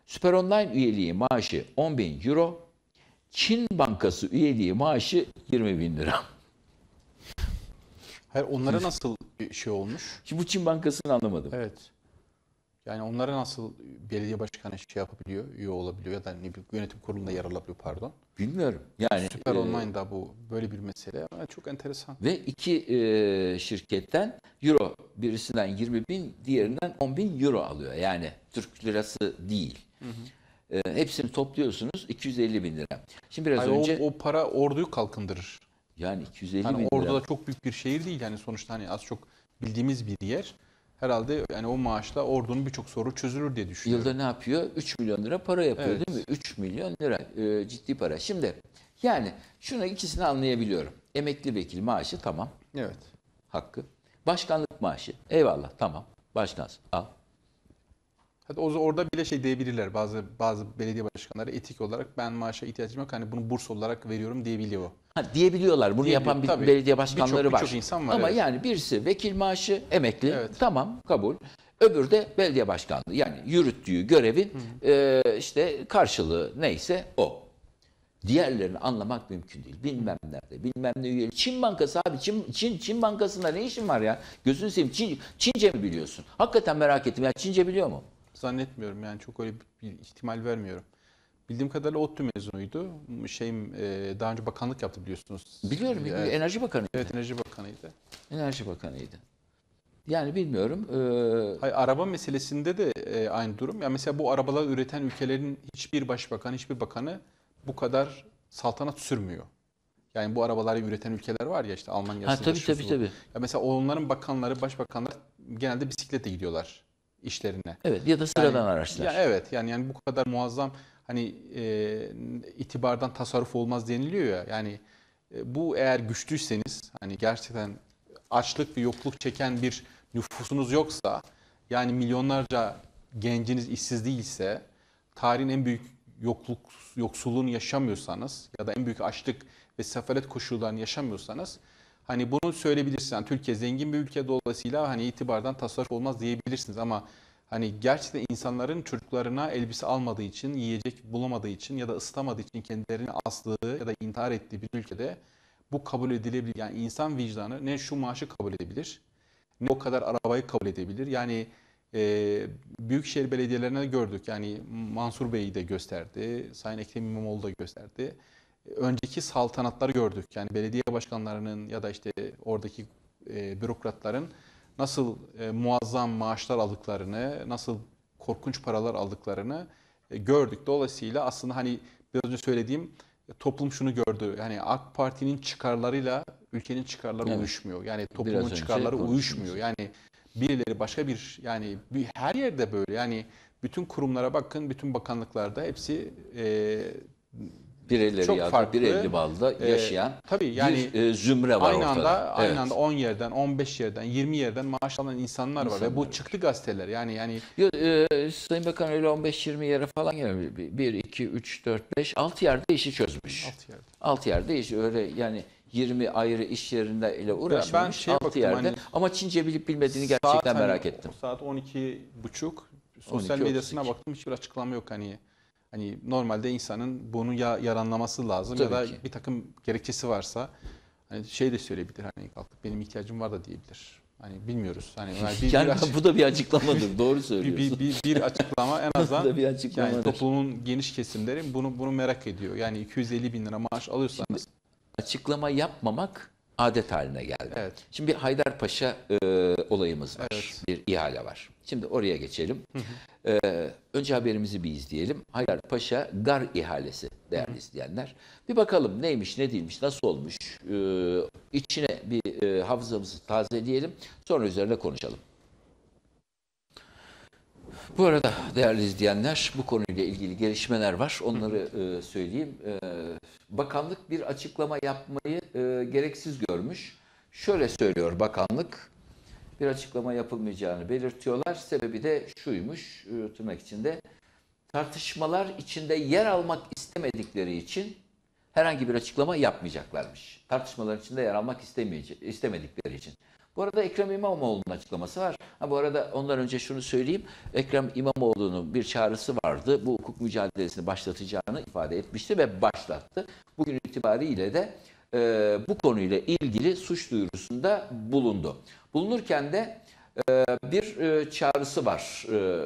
Süper Online üyeliği maaşı 10 bin euro. Çin Bankası üyeliği maaşı 20 bin lira. Hayır onlara nasıl bir şey olmuş? Şimdi bu Çin Bankası'nı anlamadım. Evet. Yani onlara nasıl belediye başkanı şey yapabiliyor, üye olabiliyor ya da ne yönetim kurulunda yer alabiliyor pardon. Bilmiyorum. Yani Süper e, Online da bu böyle bir mesele ama çok enteresan. Ve iki e, şirketten euro birisinden 20 bin diğerinden 10 bin euro alıyor. Yani Türk lirası değil. Hı hı. E, hepsini topluyorsunuz 250 bin lira. Şimdi biraz Hayır, önce o, o para orduyu kalkındırır. Yani 250 yani bin ordu lira. Ordu da çok büyük bir şehir değil yani sonuçta hani az çok bildiğimiz bir yer herhalde yani o maaşla ordunun birçok soru çözülür diye düşünüyorum. Yılda ne yapıyor? 3 milyon lira para yapıyor evet. değil mi? 3 milyon lira e, ciddi para. Şimdi yani şunu ikisini anlayabiliyorum. Emekli vekil maaşı tamam. Evet. Hakkı. Başkanlık maaşı. Eyvallah tamam. Başkan al. Hadi orada bile şey diyebilirler bazı bazı belediye başkanları etik olarak ben maaşa ihtiyacım yok hani bunu burs olarak veriyorum diyebiliyor. Ha, diyebiliyorlar. Bunu yapan bir tabii. belediye başkanları Birçok- var. birçok insan var, Ama evet. yani birisi vekil maaşı, emekli. Evet. Tamam, kabul. Öbürü de belediye başkanlığı. Yani yürüttüğü görevin e, işte karşılığı neyse o. Diğerlerini anlamak mümkün değil. Bilmem nerede, bilmem ne üyeli. Çin Bankası abi, Çin, Çin, Çin Bankası'nda ne işin var ya? Gözünü seveyim, Çin, Çince mi biliyorsun? Hakikaten merak ettim ya, Çince biliyor mu? Zannetmiyorum yani çok öyle bir ihtimal vermiyorum. Bildiğim kadarıyla ODTÜ mezunuydu. Şeyim e, daha önce bakanlık yaptı biliyorsunuz. Biliyorum, biliyorum. Enerji Bakanıydı. Evet, Enerji Bakanıydı. Enerji Bakanıydı. Yani bilmiyorum. Ee... Hayır, araba meselesinde de e, aynı durum. Yani mesela bu arabalar üreten ülkelerin hiçbir başbakanı, hiçbir bakanı bu kadar saltanat sürmüyor. Yani bu arabaları üreten ülkeler var ya işte Almanya'sında. Ha tabii tabii tabii. Ya mesela onların bakanları, başbakanlar genelde bisikletle gidiyorlar işlerine. Evet ya da sıradan yani, araçlar. Ya evet yani yani bu kadar muazzam hani e, itibardan tasarruf olmaz deniliyor ya. Yani e, bu eğer güçlüyseniz hani gerçekten açlık ve yokluk çeken bir nüfusunuz yoksa yani milyonlarca genciniz işsiz değilse tarihin en büyük yokluk yoksulluğunu yaşamıyorsanız ya da en büyük açlık ve sefalet koşullarını yaşamıyorsanız hani bunu söyleyebilirsiniz. Yani Türkiye zengin bir ülke dolayısıyla hani itibardan tasarruf olmaz diyebilirsiniz ama Hani gerçekten insanların çocuklarına elbise almadığı için, yiyecek bulamadığı için ya da ısıtamadığı için kendilerini astığı ya da intihar ettiği bir ülkede bu kabul edilebilir. Yani insan vicdanı ne şu maaşı kabul edebilir, ne o kadar arabayı kabul edebilir. Yani e, büyükşehir belediyelerine gördük. Yani Mansur Bey'i de gösterdi, Sayın Ekrem İmamoğlu da gösterdi. Önceki saltanatları gördük. Yani belediye başkanlarının ya da işte oradaki e, bürokratların nasıl e, muazzam maaşlar aldıklarını, nasıl korkunç paralar aldıklarını e, gördük. Dolayısıyla aslında hani biraz önce söylediğim e, toplum şunu gördü. Yani AK Parti'nin çıkarlarıyla ülkenin çıkarları evet. uyuşmuyor. Yani toplumun biraz çıkarları uyuşmuyor. Yani birileri başka bir yani bir, her yerde böyle. Yani bütün kurumlara bakın, bütün bakanlıklarda hepsi e, birileri çok yağda, farklı, bir elli balda e, yaşayan e, tabii yani bir e, zümre var aynı ortada. Anda, evet. Aynı anda 10 yerden, 15 yerden, 20 yerden maaş alan insanlar, insanlar var ve bu var. çıktı gazeteler. Yani yani Yo, e, Sayın Bakan öyle 15-20 yere falan gelmiyor. 1, 2, 3, 4, 5, 6 yerde işi çözmüş. 6 yerde. 6 yerde iş öyle yani 20 ayrı iş yerinde ile uğraşmış. ben şeye baktım, yerde. Hani, Ama Çince bilip bilmediğini gerçekten saat, merak hani, ettim. Saat 12.30 sosyal 12, medyasına 32. baktım hiçbir açıklama yok hani. Hani normalde insanın bunu ya yaranlaması lazım Tabii ya da ki. bir takım gerekçesi varsa hani şey de söyleyebilir hani kalkıp benim ihtiyacım var da diyebilir. Hani bilmiyoruz. Hani bir, yani bir bu da bir açıklamadır. Doğru söylüyorsun. bir, bir, bir, bir açıklama en azından bir açıklamadır. yani toplumun geniş kesimleri bunu bunu merak ediyor. Yani 250 bin lira maaş alıyorsanız Şimdi açıklama yapmamak adet haline geldi. Evet. Şimdi bir Haydarpaşa e, olayımız var. Evet. Bir ihale var. Şimdi oraya geçelim. E, önce haberimizi bir izleyelim. Haydarpaşa gar ihalesi değerli izleyenler. Bir bakalım neymiş, ne değilmiş, nasıl olmuş. E, içine bir e, hafızamızı tazeleyelim. Sonra üzerine konuşalım. Bu arada değerli izleyenler bu konuyla ilgili gelişmeler var. Onları e, söyleyeyim. E, bakanlık bir açıklama yapmayı e, gereksiz görmüş. Şöyle söylüyor bakanlık. Bir açıklama yapılmayacağını belirtiyorlar. Sebebi de şuymuş e, tırnak içinde. Tartışmalar içinde yer almak istemedikleri için herhangi bir açıklama yapmayacaklarmış. Tartışmalar içinde yer almak istemedikleri için. Bu arada Ekrem İmamoğlu'nun açıklaması var. Ha, bu arada ondan önce şunu söyleyeyim. Ekrem İmamoğlu'nun bir çağrısı vardı. Bu hukuk mücadelesini başlatacağını ifade etmişti ve başlattı. Bugün itibariyle de e, bu konuyla ilgili suç duyurusunda bulundu. Bulunurken de e, bir e, çağrısı var e,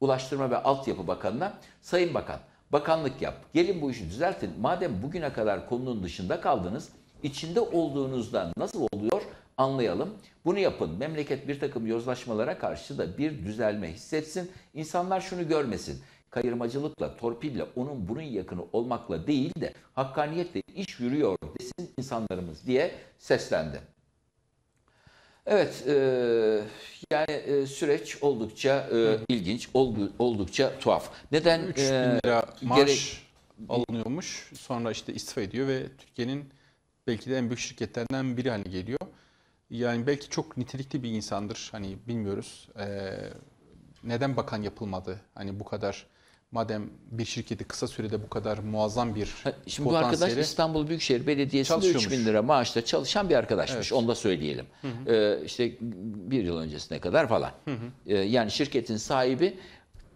Ulaştırma ve Altyapı Bakanı'na. Sayın Bakan, bakanlık yap. Gelin bu işi düzeltin. Madem bugüne kadar konunun dışında kaldınız, içinde olduğunuzdan nasıl oluyor anlayalım. Bunu yapın. Memleket bir takım yozlaşmalara karşı da bir düzelme hissetsin. İnsanlar şunu görmesin. Kayırmacılıkla, torpille, onun bunun yakını olmakla değil de hakkaniyetle iş yürüyor desin insanlarımız diye seslendi. Evet, e, yani e, süreç oldukça e, ilginç, oldu oldukça tuhaf. Neden? 3 bin e, lira e, maaş gerek... alınıyormuş, sonra işte istifa ediyor ve Türkiye'nin belki de en büyük şirketlerden biri haline geliyor. Yani belki çok nitelikli bir insandır. Hani bilmiyoruz. Ee, neden bakan yapılmadı? Hani bu kadar madem bir şirketi kısa sürede bu kadar muazzam bir ha, Şimdi bu arkadaş İstanbul Büyükşehir Belediyesi'nde 3 bin lira maaşla çalışan bir arkadaşmış. Evet. Onu da söyleyelim. Hı hı. Ee, işte bir yıl öncesine kadar falan. Hı hı. Ee, yani şirketin sahibi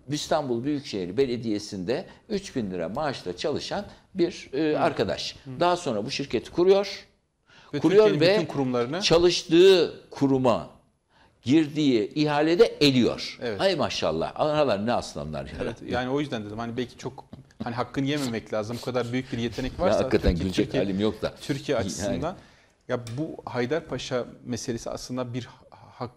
İstanbul Büyükşehir Belediyesi'nde 3 bin lira maaşla çalışan bir e, arkadaş. Hı hı. Daha sonra bu şirketi kuruyor ve kuruyor ve kurumlarını... çalıştığı kuruma girdiği ihalede eliyor. Evet. Hay maşallah. Aralar ne aslanlar yarattı. Evet, yani o yüzden dedim hani belki çok hani hakkını yememek lazım. Bu kadar büyük bir yetenek varsa. Ya, hakikaten Türkiye, gülecek Türkiye, halim yok da. Türkiye açısından yani. ya bu Haydarpaşa meselesi aslında bir hak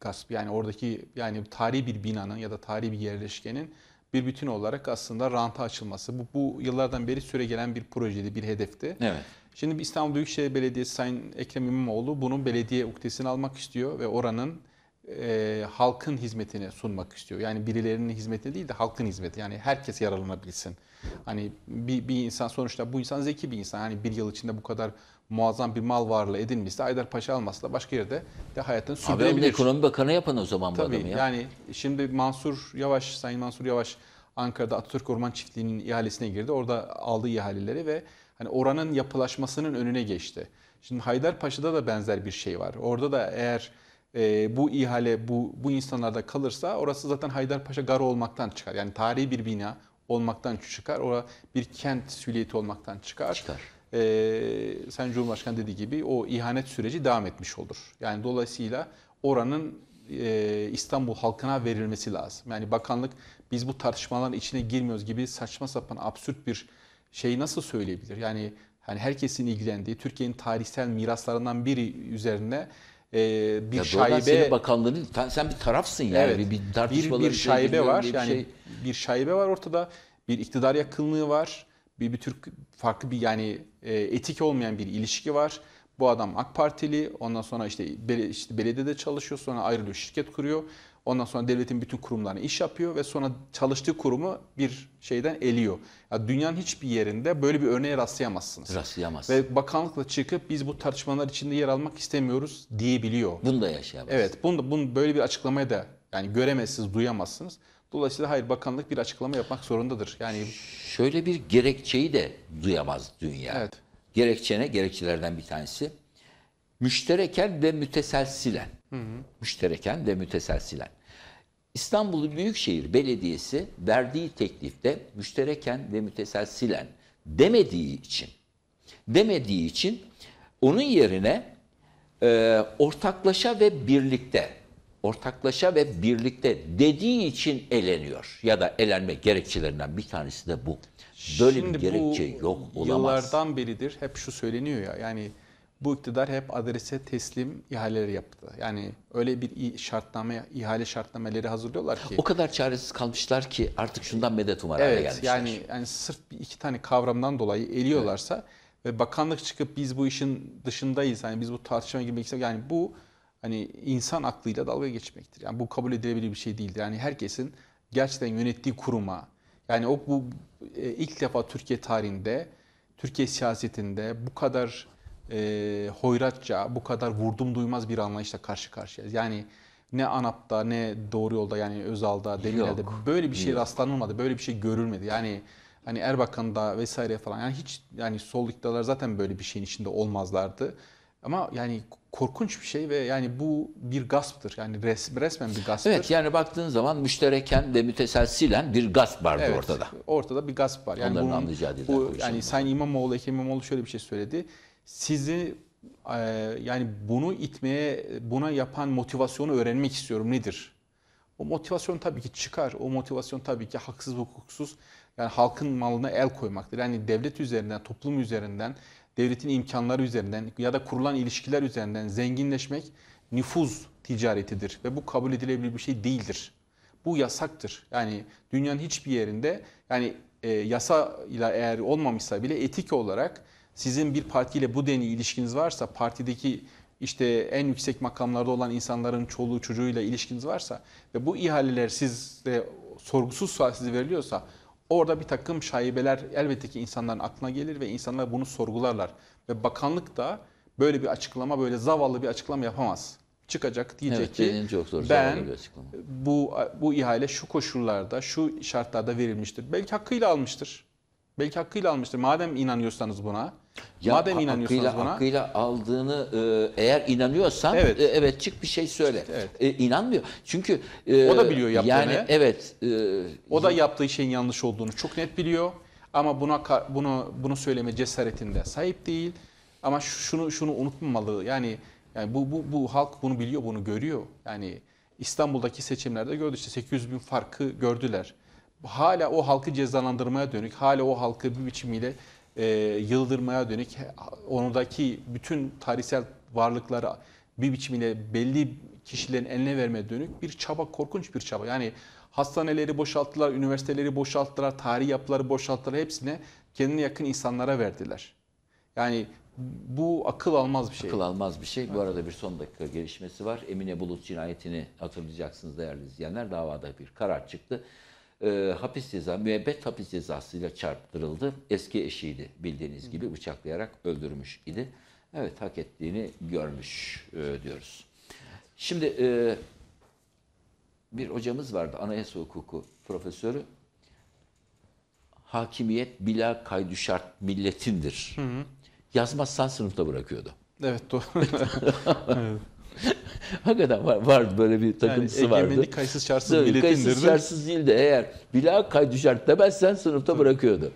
gaspı. Yani oradaki yani tarihi bir binanın ya da tarihi bir yerleşkenin bir bütün olarak aslında ranta açılması. Bu, bu yıllardan beri süre gelen bir projeydi, bir hedefti. Evet. Şimdi İstanbul Büyükşehir Belediyesi Sayın Ekrem İmamoğlu bunun belediye uktesini almak istiyor ve oranın e, halkın hizmetine sunmak istiyor. Yani birilerinin hizmeti değil de halkın hizmeti. Yani herkes yararlanabilsin. Hani bir, bir insan sonuçta bu insan zeki bir insan. Hani bir yıl içinde bu kadar muazzam bir mal varlığı edinmişse Aydar Paşa alması da başka yerde de hayatını sürdürebilir. Abi ekonomi bakanı yapan o zaman Tabii, bu adamı ya. Yani şimdi Mansur Yavaş, Sayın Mansur Yavaş Ankara'da Atatürk Orman Çiftliği'nin ihalesine girdi. Orada aldığı ihaleleri ve hani oranın yapılaşmasının önüne geçti. Şimdi Haydarpaşa'da da benzer bir şey var. Orada da eğer e, bu ihale bu bu insanlarda kalırsa orası zaten Haydarpaşa Garı olmaktan çıkar. Yani tarihi bir bina olmaktan çıkar. orada bir kent süliyeti olmaktan çıkar. Çıkar. E, Sayın Cumhurbaşkanı dediği gibi o ihanet süreci devam etmiş olur. Yani dolayısıyla oranın e, İstanbul halkına verilmesi lazım. Yani bakanlık biz bu tartışmaların içine girmiyoruz gibi saçma sapan absürt bir şeyi nasıl söyleyebilir? Yani hani herkesin ilgilendiği Türkiye'nin tarihsel miraslarından biri üzerine e, bir ya şaibe senin bakanlığının sen bir tarafsın yani evet, bir, bir tartışmaların bir, bir şaibe var bir yani şey... bir şaibe var ortada bir iktidar yakınlığı var bir bir Türk farklı bir yani e, etik olmayan bir ilişki var bu adam AK Partili ondan sonra işte, bel, işte belediyede çalışıyor sonra ayrılıyor şirket kuruyor Ondan sonra devletin bütün kurumlarına iş yapıyor ve sonra çalıştığı kurumu bir şeyden eliyor. Ya dünyanın hiçbir yerinde böyle bir örneğe rastlayamazsınız. Rastlayamaz. Ve bakanlıkla çıkıp biz bu tartışmalar içinde yer almak istemiyoruz diyebiliyor. Bunu da yaşayamaz. Evet, bunu, da bunu böyle bir açıklamayı da yani göremezsiniz, duyamazsınız. Dolayısıyla hayır bakanlık bir açıklama yapmak zorundadır. Yani şöyle bir gerekçeyi de duyamaz dünya. Evet. Gerekçene gerekçelerden bir tanesi müştereken ve müteselsilen. Hı hı. Müştereken ve müteselsilen. İstanbul Büyükşehir Belediyesi verdiği teklifte müştereken ve müteselsilen demediği için demediği için onun yerine e, ortaklaşa ve birlikte ortaklaşa ve birlikte dediği için eleniyor ya da elenme gerekçelerinden bir tanesi de bu. Böyle Şimdi bir gerekçe yok olamaz. Yıllardan beridir hep şu söyleniyor ya yani bu iktidar hep adrese teslim ihaleler yaptı. Yani öyle bir şartname, ihale şartnameleri hazırlıyorlar ki. O kadar çaresiz kalmışlar ki artık şundan medet umar evet, gelmişler. Yani, yani sırf bir iki tane kavramdan dolayı eliyorlarsa evet. ve bakanlık çıkıp biz bu işin dışındayız. Yani biz bu tartışmaya girmek istemiyoruz. Yani bu hani insan aklıyla dalga geçmektir. Yani bu kabul edilebilir bir şey değildir. Yani herkesin gerçekten yönettiği kuruma yani o bu e, ilk defa Türkiye tarihinde Türkiye siyasetinde bu kadar e, hoyratça bu kadar vurdum duymaz bir anlayışla karşı karşıyayız. Yani ne ANAP'ta ne Doğru Yolda yani Özal'da, Demirel'de böyle bir şey rastlanılmadı. Böyle bir şey görülmedi. Yani hani Erbakan'da vesaire falan yani hiç yani sol iktidarlar zaten böyle bir şeyin içinde olmazlardı. Ama yani korkunç bir şey ve yani bu bir gasptır. Yani res, resmen bir gasptır. Evet yani baktığın zaman müştereken ve müteselsilen bir gasp vardı evet, ortada. Ortada bir gasp var. Yani Onların bunun, anlayacağı bu, Yani Sayın İmamoğlu, Ekrem İmamoğlu şöyle bir şey söyledi sizi e, yani bunu itmeye, buna yapan motivasyonu öğrenmek istiyorum nedir? O motivasyon tabii ki çıkar. O motivasyon tabii ki haksız hukuksuz yani halkın malına el koymaktır. Yani devlet üzerinden, toplum üzerinden, devletin imkanları üzerinden ya da kurulan ilişkiler üzerinden zenginleşmek nüfuz ticaretidir ve bu kabul edilebilir bir şey değildir. Bu yasaktır. Yani dünyanın hiçbir yerinde yani e, yasa ile eğer olmamışsa bile etik olarak sizin bir partiyle bu denli ilişkiniz varsa, partideki işte en yüksek makamlarda olan insanların çoluğu çocuğuyla ilişkiniz varsa ve bu ihaleler sizde sorgusuz sualsiz veriliyorsa orada bir takım şaibeler elbette ki insanların aklına gelir ve insanlar bunu sorgularlar. Ve bakanlık da böyle bir açıklama böyle zavallı bir açıklama yapamaz. Çıkacak diyecek evet, ki çok zor, ben bu, bu ihale şu koşullarda şu şartlarda verilmiştir. Belki hakkıyla almıştır. Belki hakkıyla almıştır. Madem inanıyorsanız buna ya Madem inanıyorsanız hakkıyla, buna. Hakkıyla aldığını e, eğer inanıyorsan evet. E, evet çık bir şey söyle. Evet. E, inanmıyor. Çünkü e, o da biliyor yaptığını. Yani evet. E, o da yaptığı şeyin yanlış olduğunu çok net biliyor. Ama buna bunu bunu söyleme cesaretinde sahip değil. Ama şunu şunu unutmamalı. Yani yani bu bu bu halk bunu biliyor, bunu görüyor. Yani İstanbul'daki seçimlerde gördü işte 800 bin farkı gördüler. Hala o halkı cezalandırmaya dönük, hala o halkı bir biçimiyle e, yıldırmaya dönük onudaki bütün tarihsel varlıkları bir biçimiyle belli kişilerin eline vermeye dönük bir çaba, korkunç bir çaba. Yani hastaneleri boşalttılar, üniversiteleri boşalttılar, tarih yapıları boşalttılar hepsine kendine yakın insanlara verdiler. Yani bu akıl almaz bir şey. Akıl almaz bir şey. Evet. Bu arada bir son dakika gelişmesi var. Emine Bulut cinayetini hatırlayacaksınız değerli izleyenler. Davada bir karar çıktı e, hapis ceza, müebbet hapis cezasıyla çarptırıldı. Eski eşiydi bildiğiniz gibi bıçaklayarak öldürmüş idi. Evet hak ettiğini görmüş e, diyoruz. Şimdi e, bir hocamız vardı anayasa hukuku profesörü. Hakimiyet bila kaydı şart milletindir. Hı hı. Yazmazsan sınıfta bırakıyordu. Evet doğru. evet. Hakikaten var, var böyle bir takıntısı yani vardı. Egemenlik kayıtsız şartsız Tabii, milletindir. Kayıtsız şartsız değil de eğer bila kaydı şart demezsen sınıfta bırakıyordu.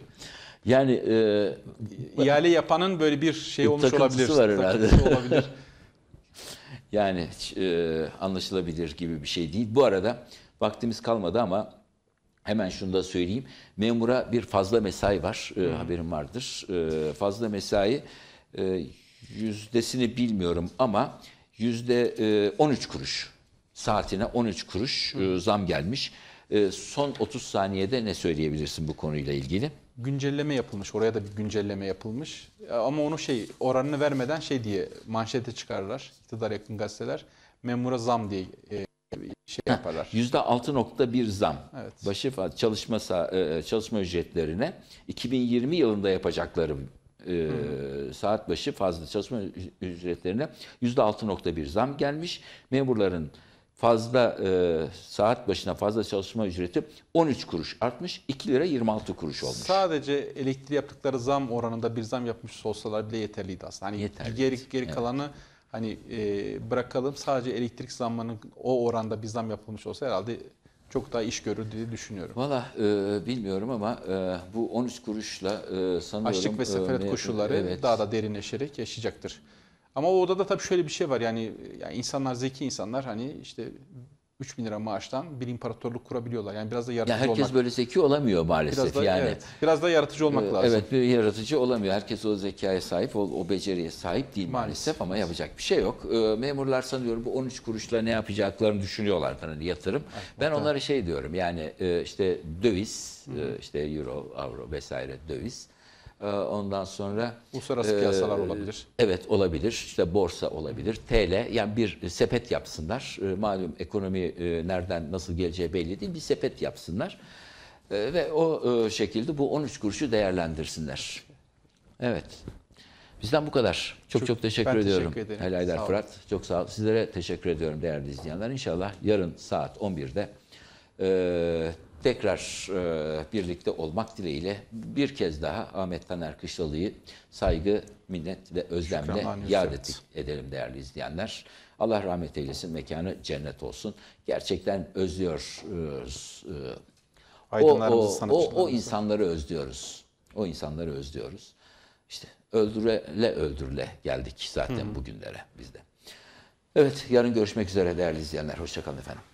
Yani e, ihale yapanın böyle bir şey olmuş olabilir. Takıntısı var herhalde. olabilir. yani e, anlaşılabilir gibi bir şey değil. Bu arada vaktimiz kalmadı ama Hemen şunu da söyleyeyim. Memura bir fazla mesai var. E, haberim vardır. E, fazla mesai e, yüzdesini bilmiyorum ama yüzde 13 e, kuruş saatine 13 kuruş e, zam gelmiş. E, son 30 saniyede ne söyleyebilirsin bu konuyla ilgili? Güncelleme yapılmış. Oraya da bir güncelleme yapılmış. Ama onu şey oranını vermeden şey diye manşete çıkarırlar. İktidar yakın gazeteler memura zam diye şey yaparlar. Yüzde 6.1 zam. Evet. Başı çalışma çalışma ücretlerine 2020 yılında yapacakları e, saat başı fazla çalışma ücretlerine %6.1 zam gelmiş. Memurların fazla e, saat başına fazla çalışma ücreti 13 kuruş artmış. 2 lira 26 kuruş olmuş. Sadece elektriği yaptıkları zam oranında bir zam yapmış olsalar bile yeterliydi aslında. Hani yeterliydi. Geri, geri evet. kalanı hani e, bırakalım sadece elektrik zammının o oranda bir zam yapılmış olsa herhalde çok daha iş görür diye düşünüyorum. Valla e, bilmiyorum ama e, bu 13 kuruşla e, sanıyorum... Açlık ve seferet e, koşulları evet. daha da derinleşerek yaşayacaktır. Ama o odada tabii şöyle bir şey var yani, yani insanlar zeki insanlar hani işte 3 bin lira maaştan bir imparatorluk kurabiliyorlar. Yani biraz da yaratıcı yani herkes olmak. böyle zeki olamıyor maalesef biraz da, yani. Evet, biraz da yaratıcı olmak ee, lazım. Evet, bir yaratıcı olamıyor. Herkes o zekaya sahip, o, o beceriye sahip değil maalesef, maalesef ama yapacak bir şey yok. Ee, memurlar sanıyorum bu 13 kuruşla ne yapacaklarını düşünüyorlar hani yatırım. Ay, ben onlara şey diyorum. Yani e, işte döviz, e, Hı. işte euro, avro vesaire döviz ee, ondan sonra uluslararası e, piyasalar olabilir. Evet olabilir. İşte borsa olabilir. TL yani bir sepet yapsınlar. Ee, malum ekonomi e, nereden nasıl geleceği belli değil. Bir sepet yapsınlar. Ee, ve o e, şekilde bu 13 kuruşu değerlendirsinler. Evet. Bizden bu kadar. Çok çok, çok teşekkür ben ediyorum. Teşekkür ederim. Helaller Fırat. Çok sağ ol. Sizlere teşekkür ediyorum değerli izleyenler. İnşallah yarın saat 11'de e, tekrar e, birlikte olmak dileğiyle bir kez daha Ahmet Taner Kışlalı'yı saygı, minnet ve özlemle yad ettik, edelim değerli izleyenler. Allah rahmet eylesin, mekanı cennet olsun. Gerçekten özlüyor e, e, o, o, o, o insanları özlüyoruz. O insanları özlüyoruz. İşte öldürele öldürle geldik zaten Hı. bugünlere bizde. Evet yarın görüşmek üzere değerli izleyenler. Hoşçakalın efendim.